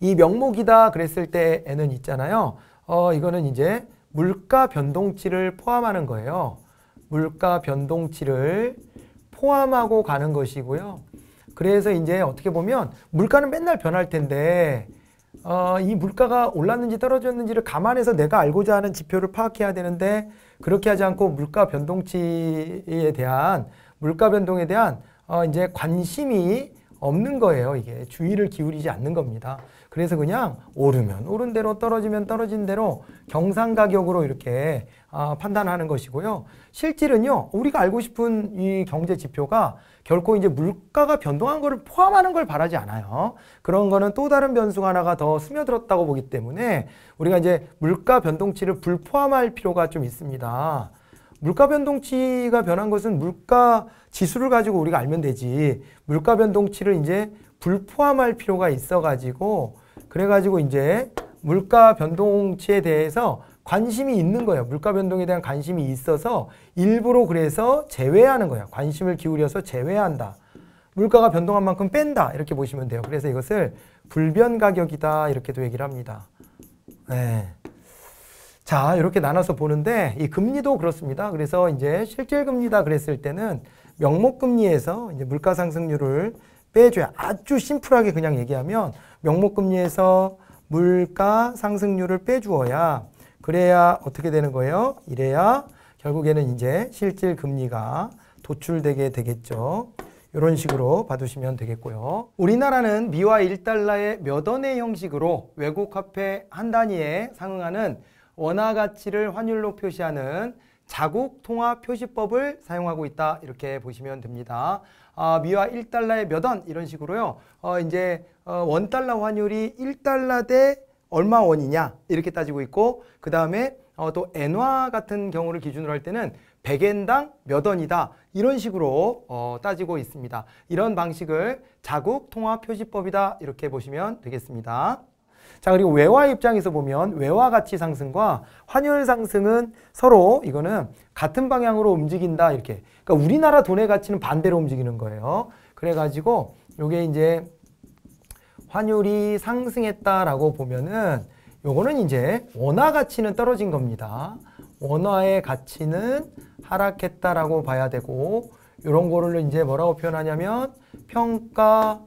이 명목이다 그랬을 때에는 있잖아요. 어, 이거는 이제 물가 변동치를 포함하는 거예요. 물가 변동치를 포함하고 가는 것이고요. 그래서 이제 어떻게 보면 물가는 맨날 변할 텐데 어, 이 물가가 올랐는지 떨어졌는지를 감안해서 내가 알고자 하는 지표를 파악해야 되는데 그렇게 하지 않고 물가 변동치에 대한 물가 변동에 대한 어, 이제 관심이 없는 거예요. 이게 주의를 기울이지 않는 겁니다. 그래서 그냥 오르면 오른 대로 떨어지면 떨어진 대로 경상 가격으로 이렇게 아, 판단하는 것이고요. 실질은요, 우리가 알고 싶은 이 경제 지표가 결코 이제 물가가 변동한 것을 포함하는 걸 바라지 않아요. 그런 거는 또 다른 변수 가 하나가 더 스며들었다고 보기 때문에 우리가 이제 물가 변동치를 불포함할 필요가 좀 있습니다. 물가 변동치가 변한 것은 물가 지수를 가지고 우리가 알면 되지. 물가 변동치를 이제 불포함할 필요가 있어가지고 그래가지고 이제 물가 변동치에 대해서 관심이 있는 거예요. 물가 변동에 대한 관심이 있어서 일부러 그래서 제외하는 거예요. 관심을 기울여서 제외한다. 물가가 변동한 만큼 뺀다. 이렇게 보시면 돼요. 그래서 이것을 불변 가격이다. 이렇게도 얘기를 합니다. 네. 자, 이렇게 나눠서 보는데 이 금리도 그렇습니다. 그래서 이제 실질 금리다 그랬을 때는 명목 금리에서 이제 물가 상승률을 빼줘야 아주 심플하게 그냥 얘기하면 명목 금리에서 물가 상승률을 빼주어야 그래야 어떻게 되는 거예요? 이래야 결국에는 이제 실질 금리가 도출되게 되겠죠. 이런 식으로 봐두시면 되겠고요. 우리나라는 미화 1달러의 몇 원의 형식으로 외국 화폐 한 단위에 상응하는 원화 가치를 환율로 표시하는 자국 통화 표시법을 사용하고 있다 이렇게 보시면 됩니다. 아, 미화 1달러에 몇 원 이런 식으로요. 어, 이제 어, 원달러 환율이 1달러 대 얼마 원이냐 이렇게 따지고 있고 그 다음에 어, 또 엔화 같은 경우를 기준으로 할 때는 100엔당 몇 원이다 이런 식으로 어, 따지고 있습니다. 이런 방식을 자국 통화 표시법이다 이렇게 보시면 되겠습니다. 자 그리고 외화 입장에서 보면 외화 가치 상승과 환율 상승은 서로 이거는 같은 방향으로 움직인다 이렇게 그러니까 우리나라 돈의 가치는 반대로 움직이는 거예요. 그래가지고 이게 이제 환율이 상승했다라고 보면은 요거는 이제 원화 가치는 떨어진 겁니다. 원화의 가치는 하락했다라고 봐야 되고 요런 거를 이제 뭐라고 표현하냐면 평가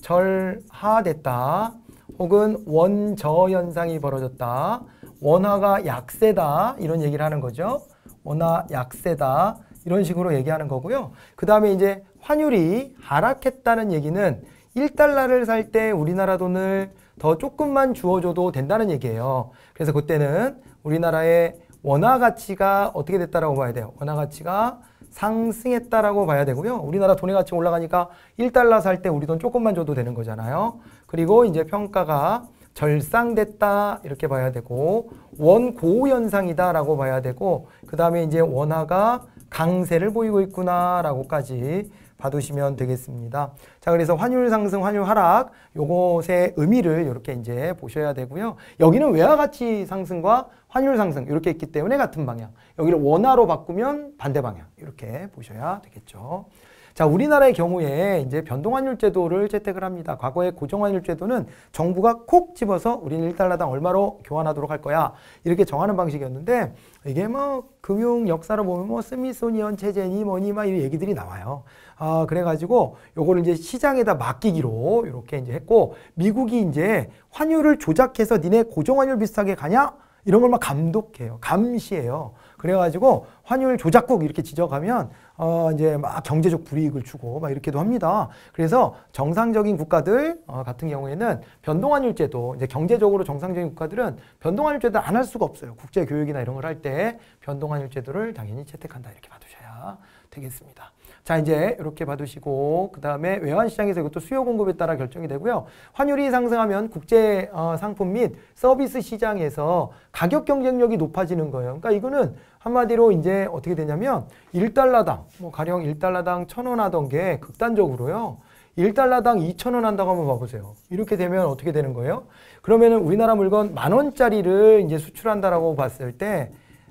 절하됐다 혹은 원저 현상이 벌어졌다 원화가 약세다 이런 얘기를 하는 거죠 원화 약세다 이런 식으로 얘기하는 거고요 그 다음에 이제 환율이 하락했다는 얘기는 1달러를 살 때 우리나라 돈을 더 조금만 주어줘도 된다는 얘기예요. 그래서 그때는 우리나라의 원화 가치가 어떻게 됐다라고 봐야 돼요. 원화 가치가 상승했다라고 봐야 되고요. 우리나라 돈의 가치 올라가니까 1달러 살 때 우리 돈 조금만 줘도 되는 거잖아요. 그리고 이제 평가가 절상됐다 이렇게 봐야 되고 원고 현상이다라고 봐야 되고 그 다음에 이제 원화가 강세를 보이고 있구나라고까지 봐두시면 되겠습니다. 자, 그래서 환율 상승, 환율 하락 요것의 의미를 이렇게 이제 보셔야 되고요. 여기는 외화 가치 상승과 환율 상승 이렇게 있기 때문에 같은 방향. 여기를 원화로 바꾸면 반대 방향 이렇게 보셔야 되겠죠. 자, 우리나라의 경우에 이제 변동환율 제도를 채택을 합니다. 과거의 고정환율 제도는 정부가 콕 집어서 우리는 1달러당 얼마로 교환하도록 할 거야. 이렇게 정하는 방식이었는데 이게 뭐 금융 역사를 보면 뭐 스미소니언 체제니 뭐니 막 이런 얘기들이 나와요. 아, 그래가지고 요거를 이제 시장에다 맡기기로 이렇게 이제 했고 미국이 이제 환율을 조작해서 니네 고정환율 비슷하게 가냐? 이런 걸 막 감독해요. 감시해요. 그래가지고 환율 조작국 이렇게 지적하면 어 이제 막 경제적 불이익을 주고 막 이렇게도 합니다. 그래서 정상적인 국가들 어 같은 경우에는 변동환율제도 이제 경제적으로 정상적인 국가들은 변동환율제도 안 할 수가 없어요. 국제 교육이나 이런 걸 할 때 변동환율제도를 당연히 채택한다 이렇게 봐두셔야 되겠습니다. 자 이제 이렇게 봐두시고 그 다음에 외환시장에서 이것도 수요 공급에 따라 결정이 되고요. 환율이 상승하면 국제 어, 상품 및 서비스 시장에서 가격 경쟁력이 높아지는 거예요. 그러니까 이거는 한마디로 이제 어떻게 되냐면 1달러당 뭐 가령 1달러당 1,000원 하던 게 극단적으로요. 1달러당 2,000원 한다고 한번 봐보세요. 이렇게 되면 어떻게 되는 거예요? 그러면은 우리나라 물건 만 원짜리를 이제 수출한다라고 봤을 때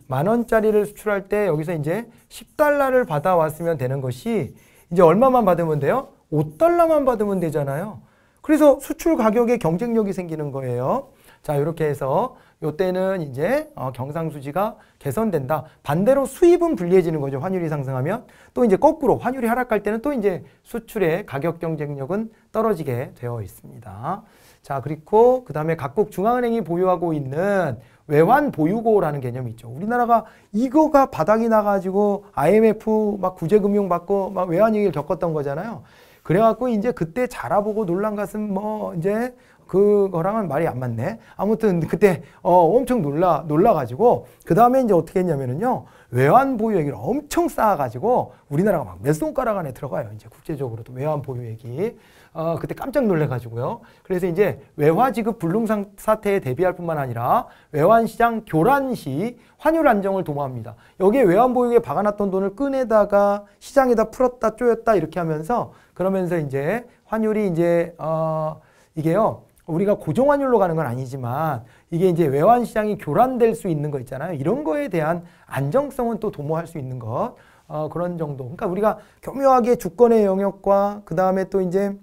만 원짜리를 수출할 때 여기서 이제 10달러를 받아왔으면 되는 것이 이제 얼마만 받으면 돼요? 5달러만 받으면 되잖아요. 그래서 수출 가격에 경쟁력이 생기는 거예요. 자, 이렇게 해서 요때는 이제 어, 경상수지가 개선된다. 반대로 수입은 불리해지는 거죠. 환율이 상승하면. 또 이제 거꾸로 환율이 하락할 때는 또 이제 수출의 가격 경쟁력은 떨어지게 되어 있습니다. 자, 그리고 그 다음에 각국 중앙은행이 보유하고 있는 외환 보유고라는 개념이 있죠. 우리나라가 이거가 바닥이 나가지고 IMF 막 구제금융 받고 막 외환 위기를 겪었던 거잖아요. 그래갖고 이제 그때 자라보고 놀란 것은 뭐 이제 그거랑은 말이 안 맞네. 아무튼 그때 어 엄청 놀라 놀라가지고 그 다음에 이제 어떻게 했냐면은요 외환 보유액을 엄청 쌓아가지고 우리나라가 막몇 손가락 안에 들어가요. 이제 국제적으로도 외환 보유액이 어, 그때 깜짝 놀래가지고요. 그래서 이제 외화 지급 불능 상 사태에 대비할 뿐만 아니라 외환 시장 교란 시 환율 안정을 도모합니다. 여기에 외환 보유에 박아놨던 돈을 꺼내다가 시장에다 풀었다 쪼였다 이렇게 하면서 그러면서 이제 환율이 이제 어 이게요. 우리가 고정 환율로 가는 건 아니지만 이게 이제 외환 시장이 교란될 수 있는 거 있잖아요. 이런 거에 대한 안정성은 또 도모할 수 있는 것. 어, 그런 정도. 그러니까 우리가 교묘하게 주권의 영역과 그 다음에 또 이제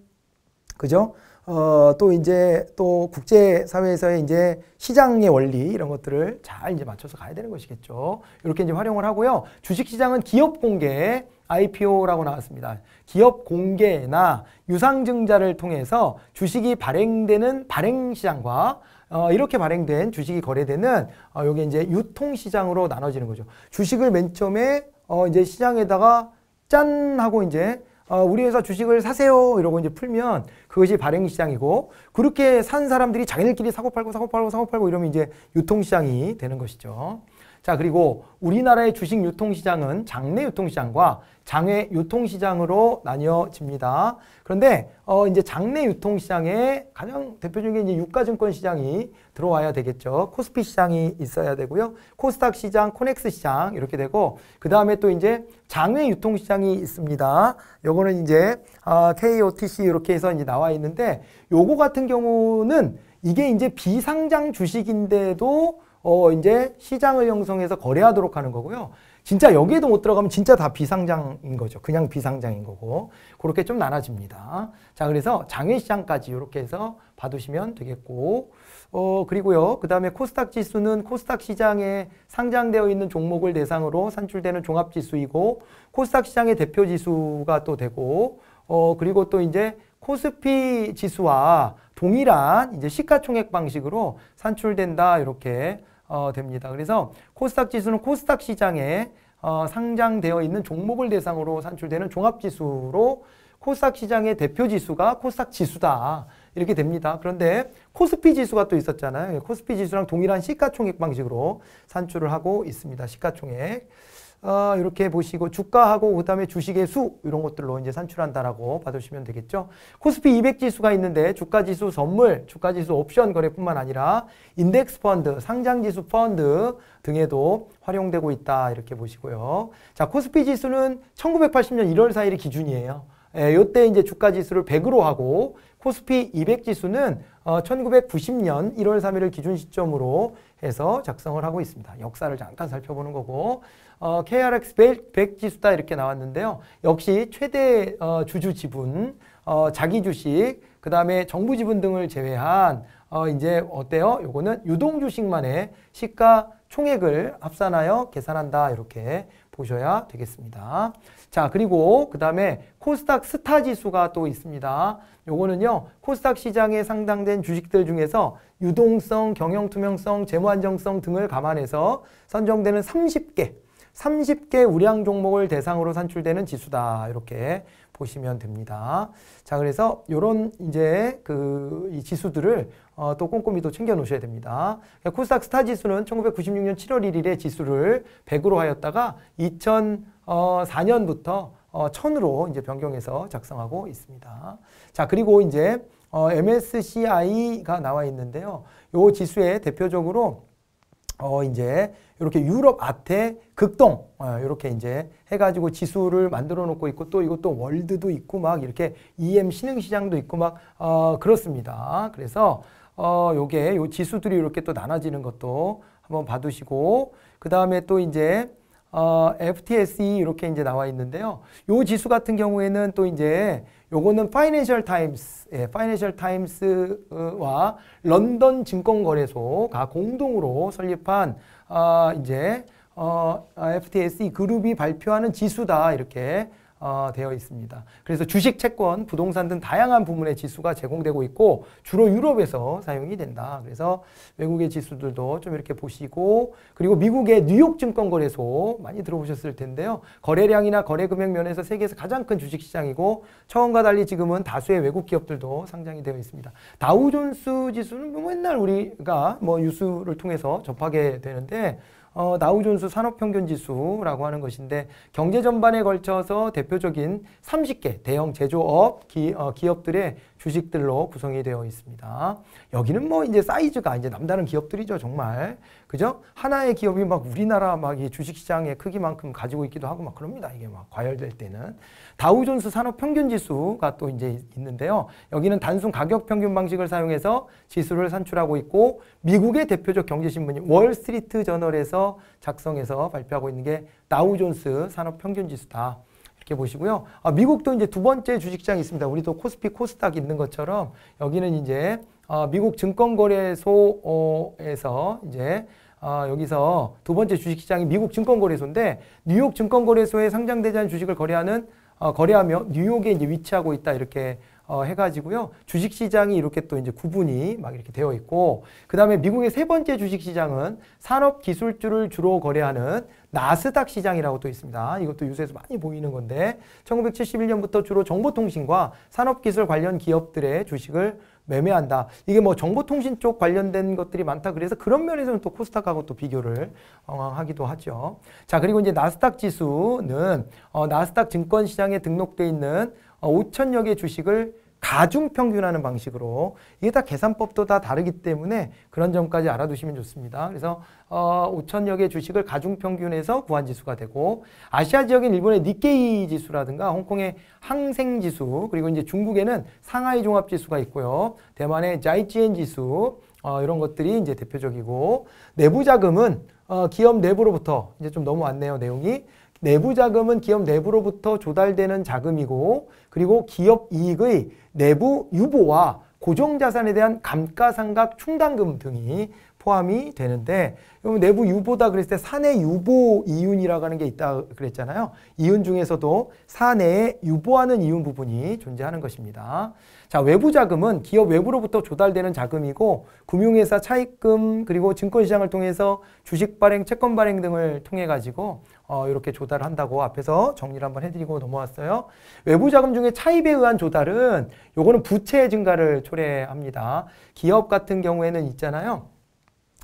그죠? 어, 또 이제 또 국제사회에서의 이제 시장의 원리 이런 것들을 잘 이제 맞춰서 가야 되는 것이겠죠. 이렇게 이제 활용을 하고요. 주식시장은 기업 공개 IPO라고 나왔습니다. 기업 공개나 유상증자를 통해서 주식이 발행되는 발행시장과 어, 이렇게 발행된 주식이 거래되는 어, 요게 이제 유통시장으로 나눠지는 거죠. 주식을 맨 처음에 어, 이제 시장에다가 짠 하고 이제 어, 우리 회사 주식을 사세요 이러고 이제 풀면 그것이 발행 시장이고 그렇게 산 사람들이 자기들끼리 사고 팔고 사고 팔고 사고 팔고 이러면 이제 유통 시장이 되는 것이죠. 자, 그리고 우리나라의 주식 유통시장은 장내 유통시장과 장외 유통시장으로 나뉘어집니다. 그런데 어 이제 장내 유통시장에 가장 대표적인 유가증권 시장이 들어와야 되겠죠. 코스피 시장이 있어야 되고요. 코스닥 시장, 코넥스 시장 이렇게 되고 그 다음에 또 이제 장외 유통시장이 있습니다. 요거는 이제 어, 아, KOTC 이렇게 해서 이제 나와 있는데 요거 같은 경우는 이게 이제 비상장 주식인데도 어 이제 시장을 형성해서 거래하도록 하는 거고요. 진짜 여기에도 못 들어가면 진짜 다 비상장인 거죠. 그냥 비상장인 거고 그렇게 좀 나눠집니다. 자 그래서 장외시장까지 이렇게 해서 봐두시면 되겠고 어 그리고요 그 다음에 코스닥 지수는 코스닥 시장에 상장되어 있는 종목을 대상으로 산출되는 종합지수이고 코스닥 시장의 대표 지수가 또 되고 어 그리고 또 이제 코스피 지수와 동일한 이제 시가총액 방식으로 산출된다 이렇게 어, 됩니다. 그래서 코스닥 지수는 코스닥 시장에 어, 상장되어 있는 종목을 대상으로 산출되는 종합지수로 코스닥 시장의 대표 지수가 코스닥 지수다. 이렇게 됩니다. 그런데 코스피 지수가 또 있었잖아요. 코스피 지수랑 동일한 시가총액 방식으로 산출을 하고 있습니다. 시가총액. 어, 이렇게 보시고 주가하고 그다음에 주식의 수 이런 것들로 이제 산출한다라고 봐주시면 되겠죠. 코스피 200 지수가 있는데 주가 지수 선물, 주가 지수 옵션 거래뿐만 아니라 인덱스 펀드, 상장 지수 펀드 등에도 활용되고 있다 이렇게 보시고요. 자, 코스피 지수는 1980년 1월 4일이 기준이에요. 예, 요때 이제 주가 지수를 100으로 하고 코스피 200 지수는 어, 1990년 1월 3일을 기준 시점으로 해서 작성을 하고 있습니다. 역사를 잠깐 살펴보는 거고 어, KRX 100, 100 지수다 이렇게 나왔는데요. 역시 최대 어, 주주 지분, 어, 자기 주식, 그 다음에 정부 지분 등을 제외한 어, 이제 어때요? 요거는 유동 주식만의 시가 총액을 합산하여 계산한다 이렇게 보셔야 되겠습니다. 자 그리고 그 다음에 코스닥 스타 지수가 또 있습니다. 요거는요 코스닥 시장에 상당된 주식들 중에서 유동성, 경영 투명성, 재무 안정성 등을 감안해서 선정되는 30개 30개 우량 종목을 대상으로 산출되는 지수다. 이렇게 보시면 됩니다. 자, 그래서 이런 이제 그 이 지수들을 어, 또 꼼꼼히 또 챙겨 놓으셔야 됩니다. 그러니까 코스닥 스타 지수는 1996년 7월 1일에 지수를 100으로 하였다가 2004년부터 어, 1000으로 어, 이제 변경해서 작성하고 있습니다. 자, 그리고 이제 어, MSCI가 나와 있는데요. 이 지수의 대표적으로 어 이제 이렇게 유럽 아태 극동 어, 이렇게 이제 해가지고 지수를 만들어 놓고 있고 또 이것도 월드도 있고 막 이렇게 EM 신흥 시장도 있고 막 어, 그렇습니다. 그래서 어 요게 요 지수들이 이렇게 또 나눠지는 것도 한번 봐두시고 그 다음에 또 이제 어, FTSE 이렇게 이제 나와 있는데요. 요 지수 같은 경우에는 또 이제 요거는 파이낸셜 타임스, 예, 파이낸셜 타임스와 런던 증권거래소가 공동으로 설립한 아, 이제 어, 아, FTSE 그룹이 발표하는 지수다 이렇게 어, 되어 있습니다. 그래서 주식, 채권, 부동산 등 다양한 부문의 지수가 제공되고 있고 주로 유럽에서 사용이 된다. 그래서 외국의 지수들도 좀 이렇게 보시고 그리고 미국의 뉴욕 증권거래소 많이 들어보셨을 텐데요. 거래량이나 거래 금액 면에서 세계에서 가장 큰 주식시장이고 처음과 달리 지금은 다수의 외국 기업들도 상장이 되어 있습니다. 다우존스 지수는 뭐 맨날 우리가 뭐 뉴스를 통해서 접하게 되는데 어, 나우존스 산업평균지수라고 하는 것인데 경제 전반에 걸쳐서 대표적인 30개 대형 제조업 기, 어, 기업들의 주식들로 구성이 되어 있습니다. 여기는 뭐 이제 사이즈가 이제 남다른 기업들이죠, 정말. 그죠? 하나의 기업이 막 우리나라 막이 주식시장의 크기만큼 가지고 있기도 하고 막 그럽니다. 이게 막 과열될 때는. 다우존스 산업평균지수가 또 이제 있는데요. 여기는 단순 가격평균 방식을 사용해서 지수를 산출하고 있고 미국의 대표적 경제신문인 월스트리트 저널에서 작성해서 발표하고 있는 게 다우존스 산업평균지수다. 이렇게 보시고요. 아, 미국도 이제 두 번째 주식시장이 있습니다. 우리도 코스피, 코스닥 있는 것처럼 여기는 이제 어, 미국 증권거래소에서 이제 어, 여기서 두 번째 주식시장이 미국 증권거래소인데 뉴욕 증권거래소에 상장되지 않은 주식을 거래하는 어, 거래하며 뉴욕에 이제 위치하고 있다 이렇게 어, 해가지고요. 주식시장이 이렇게 또 이제 구분이 막 이렇게 되어 있고, 그 다음에 미국의 세 번째 주식시장은 산업기술주를 주로 거래하는 나스닥 시장이라고 또 있습니다. 이것도 유세에서 많이 보이는 건데, 1971년부터 주로 정보통신과 산업기술 관련 기업들의 주식을 매매한다. 이게 뭐 정보통신 쪽 관련된 것들이 많다. 그래서 그런 면에서는 또 코스닥하고 또 비교를 어, 하기도 하죠. 자, 그리고 이제 나스닥 지수는 어, 나스닥 증권 시장에 등록돼 있는 5천여 어, 개 주식을 가중평균하는 방식으로 이게 다 계산법도 다 다르기 때문에 그런 점까지 알아두시면 좋습니다. 그래서 어, 5천여 개 주식을 가중평균해서 구한지수가 되고 아시아 지역인 일본의 니케이 지수라든가 홍콩의 항생지수 그리고 이제 중국에는 상하이 종합지수가 있고요. 대만의 자이지엔 지수 어, 이런 것들이 이제 대표적이고 내부 자금은 어, 기업 내부로부터 이제 좀 넘어왔네요 내용이 내부 자금은 기업 내부로부터 조달되는 자금이고 그리고 기업 이익의 내부 유보와 고정 자산에 대한 감가상각 충당금 등이 포함이 되는데 그럼 내부 유보다 그랬을 때 사내 유보 이윤이라고 하는 게 있다 그랬잖아요. 이윤 중에서도 사내에 유보하는 이윤 부분이 존재하는 것입니다. 자, 외부 자금은 기업 외부로부터 조달되는 자금이고 금융회사 차입금 그리고 증권시장을 통해서 주식 발행, 채권 발행 등을 통해 가지고 어, 이렇게 조달한다고 앞에서 정리를 한번 해드리고 넘어왔어요. 외부 자금 중에 차입에 의한 조달은 요거는 부채 증가를 초래합니다. 기업 같은 경우에는 있잖아요.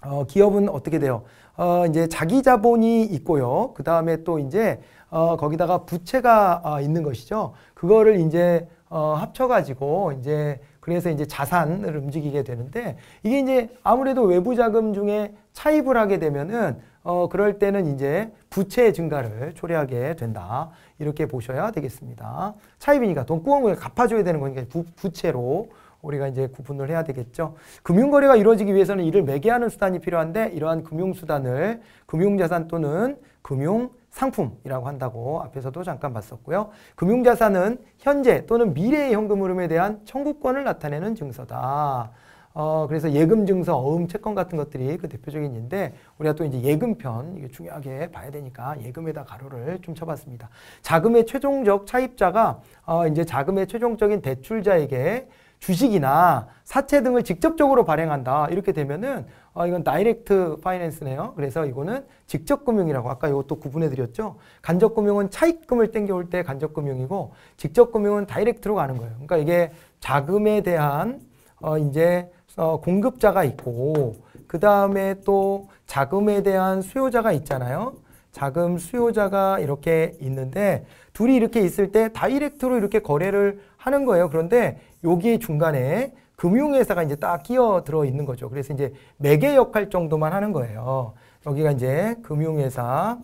어, 기업은 어떻게 돼요? 어, 이제 자기 자본이 있고요. 그 다음에 또 이제 어, 거기다가 부채가 어, 있는 것이죠. 그거를 이제 어, 합쳐가지고 이제 그래서 이제 자산을 움직이게 되는데 이게 이제 아무래도 외부 자금 중에 차입을 하게 되면은 어, 그럴 때는 이제 부채 증가를 초래하게 된다. 이렇게 보셔야 되겠습니다. 차입이니까 돈꾸원온거 갚아줘야 되는 거니까 부, 부채로 우리가 이제 구분을 해야 되겠죠. 금융거래가 이루어지기 위해서는 이를 매개하는 수단이 필요한데 이러한 금융수단을 금융자산 또는 금융 상품이라고 한다고 앞에서도 잠깐 봤었고요. 금융자산은 현재 또는 미래의 현금 흐름에 대한 청구권을 나타내는 증서다. 어, 그래서 예금 증서, 어음 채권 같은 것들이 그 대표적인 인데 우리가 또 이제 예금편 이게 중요하게 봐야 되니까 예금에다 가로를 좀 쳐봤습니다. 자금의 최종적 차입자가 어, 이제 자금의 최종적인 대출자에게 주식이나 사채 등을 직접적으로 발행한다. 이렇게 되면은 어, 이건 다이렉트 파이낸스네요. 그래서 이거는 직접금융이라고 아까 이것도 구분해드렸죠. 간접금융은 차입금을 땡겨올 때 간접금융이고 직접금융은 다이렉트로 가는 거예요. 그러니까 이게 자금에 대한 어, 이제 어, 공급자가 있고 그 다음에 또 자금에 대한 수요자가 있잖아요. 자금 수요자가 이렇게 있는데 둘이 이렇게 있을 때 다이렉트로 이렇게 거래를 하는 거예요. 그런데 여기 중간에 금융회사가 이제 딱 끼어 들어 있는 거죠. 그래서 이제 매개 네 역할 정도만 하는 거예요. 여기가 이제 금융회사가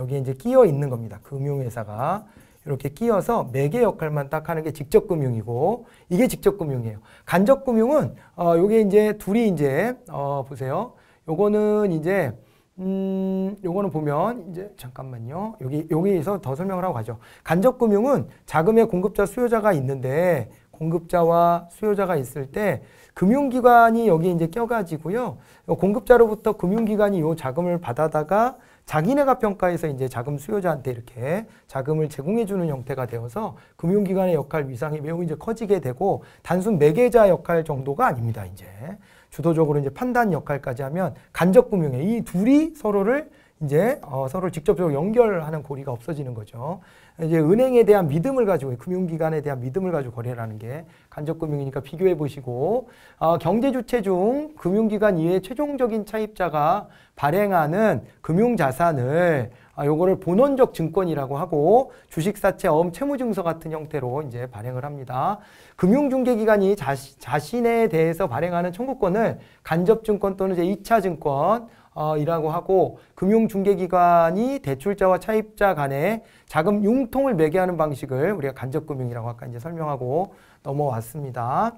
여기 이제 끼어 있는 겁니다. 금융회사가 이렇게 끼어서 매개 역할만 딱 하는 게 직접 금융이고 이게 직접 금융이에요. 간접 금융은 어 요게 이제 둘이 이제 어 보세요. 요거는 이제 음, 요거는 보면 이제 잠깐만요. 여기 여기에서 더 설명을 하고 가죠. 간접 금융은 자금의 공급자 수요자가 있는데 공급자와 수요자가 있을 때 금융기관이 여기 이제 껴가지고요. 공급자로부터 금융기관이 요 자금을 받아다가 자기네가 평가해서 이제 자금 수요자한테 이렇게 자금을 제공해주는 형태가 되어서 금융기관의 역할 위상이 매우 이제 커지게 되고 단순 매개자 역할 정도가 아닙니다. 이제 주도적으로 이제 판단 역할까지 하면 간접금융에 이 둘이 서로를 이제 어, 서로 직접적으로 연결하는 고리가 없어지는 거죠. 이제 은행에 대한 믿음을 가지고 금융기관에 대한 믿음을 가지고 거래라는 게 간접금융이니까 비교해 보시고 어, 경제주체 중 금융기관 이외 최종적인 차입자가 발행하는 금융자산을 어, 요거를 본원적 증권이라고 하고 주식사채, 어 채무증서 같은 형태로 이제 발행을 합니다. 금융중개기관이 자시, 자신에 대해서 발행하는 청구권을 간접증권 또는 이제 2차 증권 어, 이라고 하고 금융중개기관이 대출자와 차입자 간의 자금 융통을 매개하는 방식을 우리가 간접금융이라고 아까 이제 설명하고 넘어왔습니다.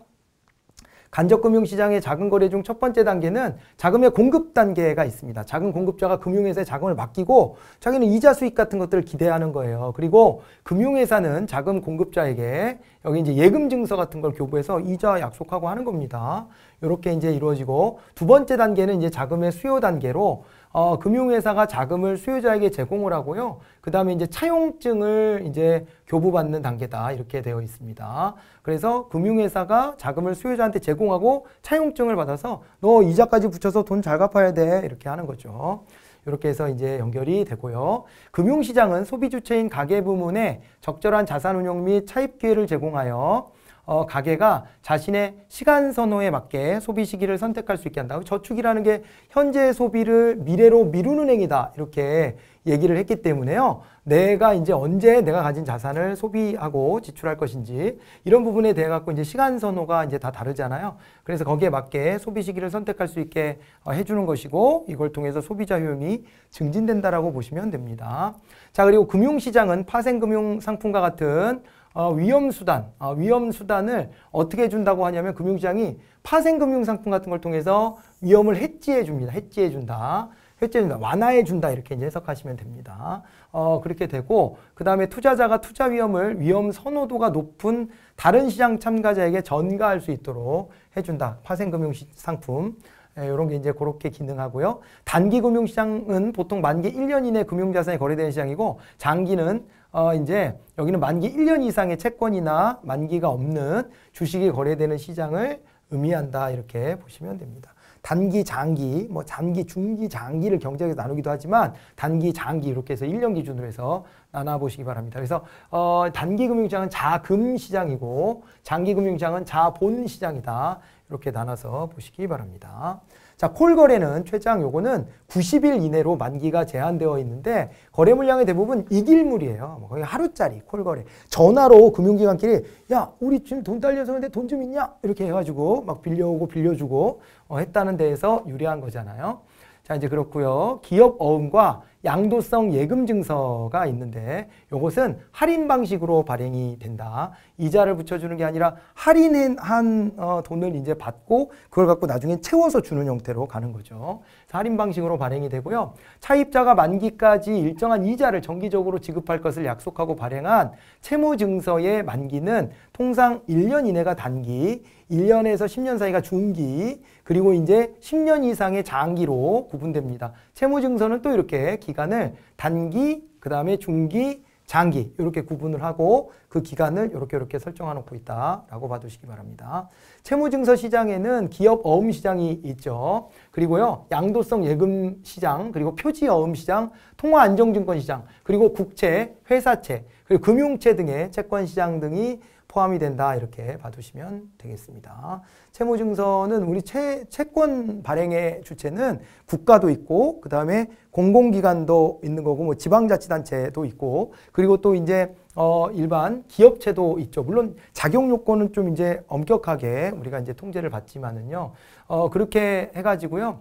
간접금융시장의 자금거래 중 첫 번째 단계는 자금의 공급 단계가 있습니다. 자금 공급자가 금융회사에 자금을 맡기고 자기는 이자 수익 같은 것들을 기대하는 거예요. 그리고 금융회사는 자금 공급자에게 여기 이제 예금 증서 같은 걸 교부해서 이자 약속하고 하는 겁니다. 이렇게 이제 이루어지고 두 번째 단계는 이제 자금의 수요 단계로 어, 금융회사가 자금을 수요자에게 제공을 하고요. 그 다음에 이제 차용증을 이제 교부받는 단계다 이렇게 되어 있습니다. 그래서 금융회사가 자금을 수요자한테 제공하고 차용증을 받아서 너 이자까지 붙여서 돈 잘 갚아야 돼 이렇게 하는 거죠. 이렇게 해서 이제 연결이 되고요. 금융시장은 소비주체인 가계 부문에 적절한 자산운용 및 차입 기회를 제공하여 어, 가게가 자신의 시간 선호에 맞게 소비 시기를 선택할 수 있게 한다. 고 저축이라는 게 현재 소비를 미래로 미루는 행위다. 이렇게 얘기를 했기 때문에요. 내가 이제 언제 내가 가진 자산을 소비하고 지출할 것인지 이런 부분에 대해 갖고 이제 시간 선호가 이제 다 다르잖아요. 그래서 거기에 맞게 소비 시기를 선택할 수 있게 어, 해주는 것이고 이걸 통해서 소비자 효용이 증진된다라고 보시면 됩니다. 자 그리고 금융시장은 파생금융 상품과 같은 아, 위험 수단, 아, 위험 수단을 어떻게 준다고 하냐면 금융시장이 파생금융상품 같은 걸 통해서 위험을 해지해 줍니다. 해지해 준다. 해지해준다 완화해준다 이렇게 이제 해석하시면 됩니다. 어 그렇게 되고 그 다음에 투자자가 투자 위험을 위험 선호도가 높은 다른 시장 참가자에게 전가할 수 있도록 해준다. 파생금융 상품 예, 이런 게 이제 그렇게 기능하고요. 단기 금융시장은 보통 만기 1년 이내 금융자산이 거래되는 시장이고 장기는 어, 이제 여기는 만기 1년 이상의 채권이나 만기가 없는 주식이 거래되는 시장을 의미한다 이렇게 보시면 됩니다. 단기, 장기, 뭐 장기, 중기, 장기를 경제에서 나누기도 하지만 단기, 장기 이렇게 해서 1년 기준으로 해서 나눠보시기 바랍니다. 그래서 어, 단기 금융시장은 자금 시장이고 장기 금융시장은 자본 시장이다. 이렇게 나눠서 보시기 바랍니다. 자, 콜 거래는 최장 요거는 90일 이내로 만기가 제한되어 있는데 거래 물량의 대부분 이길물이에요. 뭐 거의 하루짜리 콜 거래. 전화로 금융기관끼리 야, 우리 지금 돈 딸려서는데 돈 좀 있냐? 이렇게 해가지고 막 빌려오고 빌려주고 어, 했다는 데에서 유리한 거잖아요. 자, 이제 그렇고요. 기업 어음과 양도성 예금 증서가 있는데 이것은 할인 방식으로 발행이 된다. 이자를 붙여주는 게 아니라 할인한 어, 돈을 이제 받고 그걸 갖고 나중에 채워서 주는 형태로 가는 거죠. 할인 방식으로 발행이 되고요. 차입자가 만기까지 일정한 이자를 정기적으로 지급할 것을 약속하고 발행한 채무 증서의 만기는 통상 1년 이내가 단기, 1년에서1 0년 사이가 중기, 그리고 이제 1 0년 이상의 장기로 구분됩니다. 채무증서는 또 이렇게 기간을 단기, 그 다음에 중기, 장기 이렇게 구분을 하고 그 기간을 이렇게 이렇게 설정해 놓고 있다라고 봐주시기 바랍니다. 채무증서 시장에는 기업 어음 시장이 있죠. 그리고요 양도성 예금 시장 그리고 표지 어음 시장 통화 안정증권 시장 그리고 국채 회사채 그리고 금융채 등의 채권 시장 등이 포함이 된다 이렇게 봐두시면 되겠습니다. 채무증서는 우리 채, 채권 발행의 주체는 국가도 있고 그 다음에 공공기관도 있는 거고 뭐 지방자치단체도 있고 그리고 또 이제 어, 일반 기업체도 있죠. 물론 작용 요건은 좀 이제 엄격하게 우리가 이제 통제를 받지만은요. 어, 그렇게 해가지고요.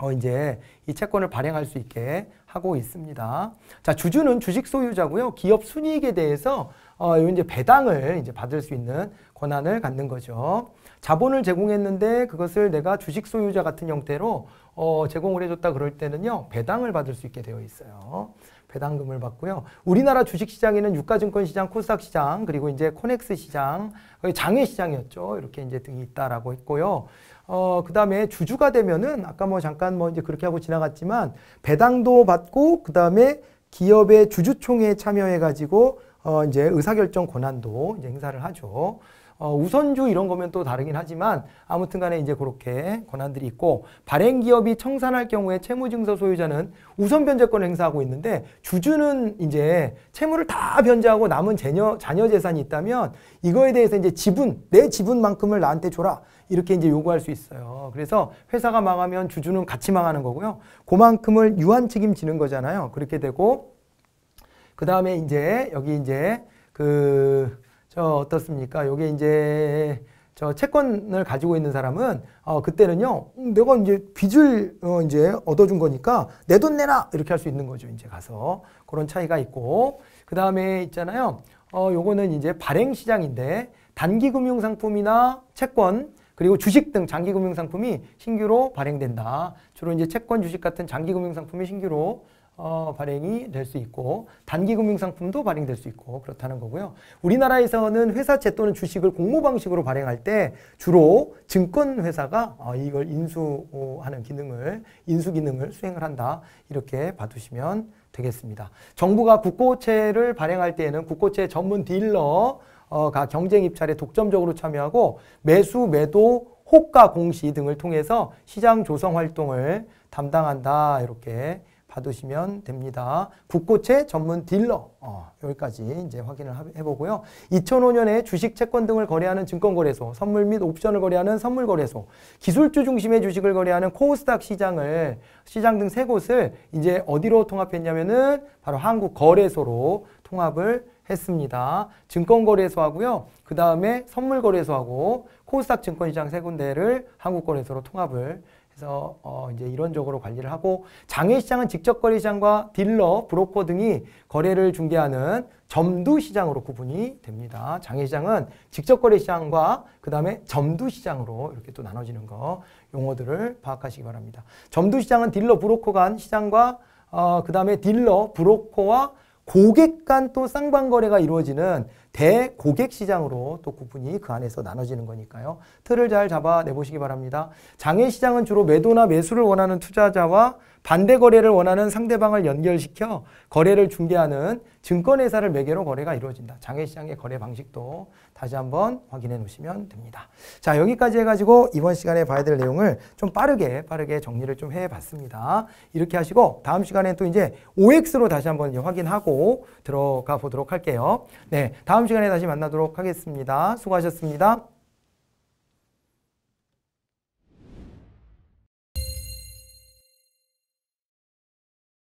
어, 이제 이 채권을 발행할 수 있게 하고 있습니다. 자, 주주는 주식 소유자고요. 기업 순이익에 대해서 어, 이제 배당을 이제 받을 수 있는 권한을 갖는 거죠. 자본을 제공했는데 그것을 내가 주식 소유자 같은 형태로 어, 제공을 해줬다 그럴 때는요 배당을 받을 수 있게 되어 있어요. 배당금을 받고요. 우리나라 주식시장에는 유가증권시장, 코스닥시장, 그리고 이제 코넥스시장, 장외시장이었죠. 이렇게 이제 등이 있다라고 했고요. 어, 그 다음에 주주가 되면은 아까 뭐 잠깐 뭐 이제 그렇게 하고 지나갔지만 배당도 받고 그 다음에 기업의 주주총회에 참여해가지고 어, 이제 의사결정 권한도 이제 행사를 하죠. 어, 우선주 이런 거면 또 다르긴 하지만 아무튼 간에 이제 그렇게 권한들이 있고 발행 기업이 청산할 경우에 채무증서 소유자는 우선 변제권을 행사하고 있는데 주주는 이제 채무를 다 변제하고 남은 자녀, 자녀 재산이 있다면 이거에 대해서 이제 지분, 내 지분만큼을 나한테 줘라. 이렇게 이제 요구할 수 있어요. 그래서 회사가 망하면 주주는 같이 망하는 거고요. 그만큼을 유한 책임 지는 거잖아요. 그렇게 되고 그 다음에 이제 여기 이제 그 저 어떻습니까? 요게 이제 저 채권을 가지고 있는 사람은 어 그때는요 음, 내가 이제 빚을 어 이제 얻어준 거니까 내 돈 내라 이렇게 할 수 있는 거죠 이제 가서 그런 차이가 있고 그 다음에 있잖아요 어 요거는 이제 발행 시장인데 단기 금융 상품이나 채권 그리고 주식 등 장기 금융 상품이 신규로 발행된다 주로 이제 채권 주식 같은 장기 금융 상품이 신규로 어, 발행이 될 수 있고 단기 금융 상품도 발행될 수 있고 그렇다는 거고요. 우리나라에서는 회사채 또는 주식을 공모 방식으로 발행할 때 주로 증권 회사가 어, 이걸 인수하는 기능을 인수 기능을 수행을 한다 이렇게 봐두시면 되겠습니다. 정부가 국고채를 발행할 때에는 국고채 전문 딜러가 어, 경쟁 입찰에 독점적으로 참여하고 매수 매도 호가 공시 등을 통해서 시장 조성 활동을 담당한다 이렇게 받으시면 됩니다. 북고채 전문 딜러 어, 여기까지 이제 확인을 해보고요. 2005년에 주식 채권 등을 거래하는 증권거래소, 선물 및 옵션을 거래하는 선물거래소, 기술주 중심의 주식을 거래하는 코스닥 시장을 시장 등 세 곳을 이제 어디로 통합했냐면은 바로 한국 거래소로 통합을 했습니다. 증권거래소하고요. 그 다음에 선물거래소하고 코스닥 증권시장 세 군데를 한국거래소로 통합을 그래서 어 이제 이런적으로 관리를 하고 장외 시장은 직접 거래 시장과 딜러, 브로커 등이 거래를 중개하는 점두 시장으로 구분이 됩니다. 장외 시장은 직접 거래 시장과 그다음에 점두 시장으로 이렇게 또 나눠지는 거 용어들을 파악하시기 바랍니다. 점두 시장은 딜러 브로커 간 시장과 어 그다음에 딜러 브로커와 고객 간 또 쌍방 거래가 이루어지는 대고객 시장으로 또 구분이 그 안에서 나눠지는 거니까요. 틀을 잘 잡아내보시기 바랍니다. 장외 시장은 주로 매도나 매수를 원하는 투자자와 반대 거래를 원하는 상대방을 연결시켜 거래를 중개하는 증권회사를 매개로 거래가 이루어진다. 장외시장의 거래 방식도 다시 한번 확인해 놓으시면 됩니다. 자 여기까지 해가지고 이번 시간에 봐야 될 내용을 좀 빠르게 빠르게 정리를 좀 해봤습니다. 이렇게 하시고 다음 시간에 또 이제 OX로 다시 한번 확인하고 들어가 보도록 할게요. 네 다음 시간에 다시 만나도록 하겠습니다. 수고하셨습니다.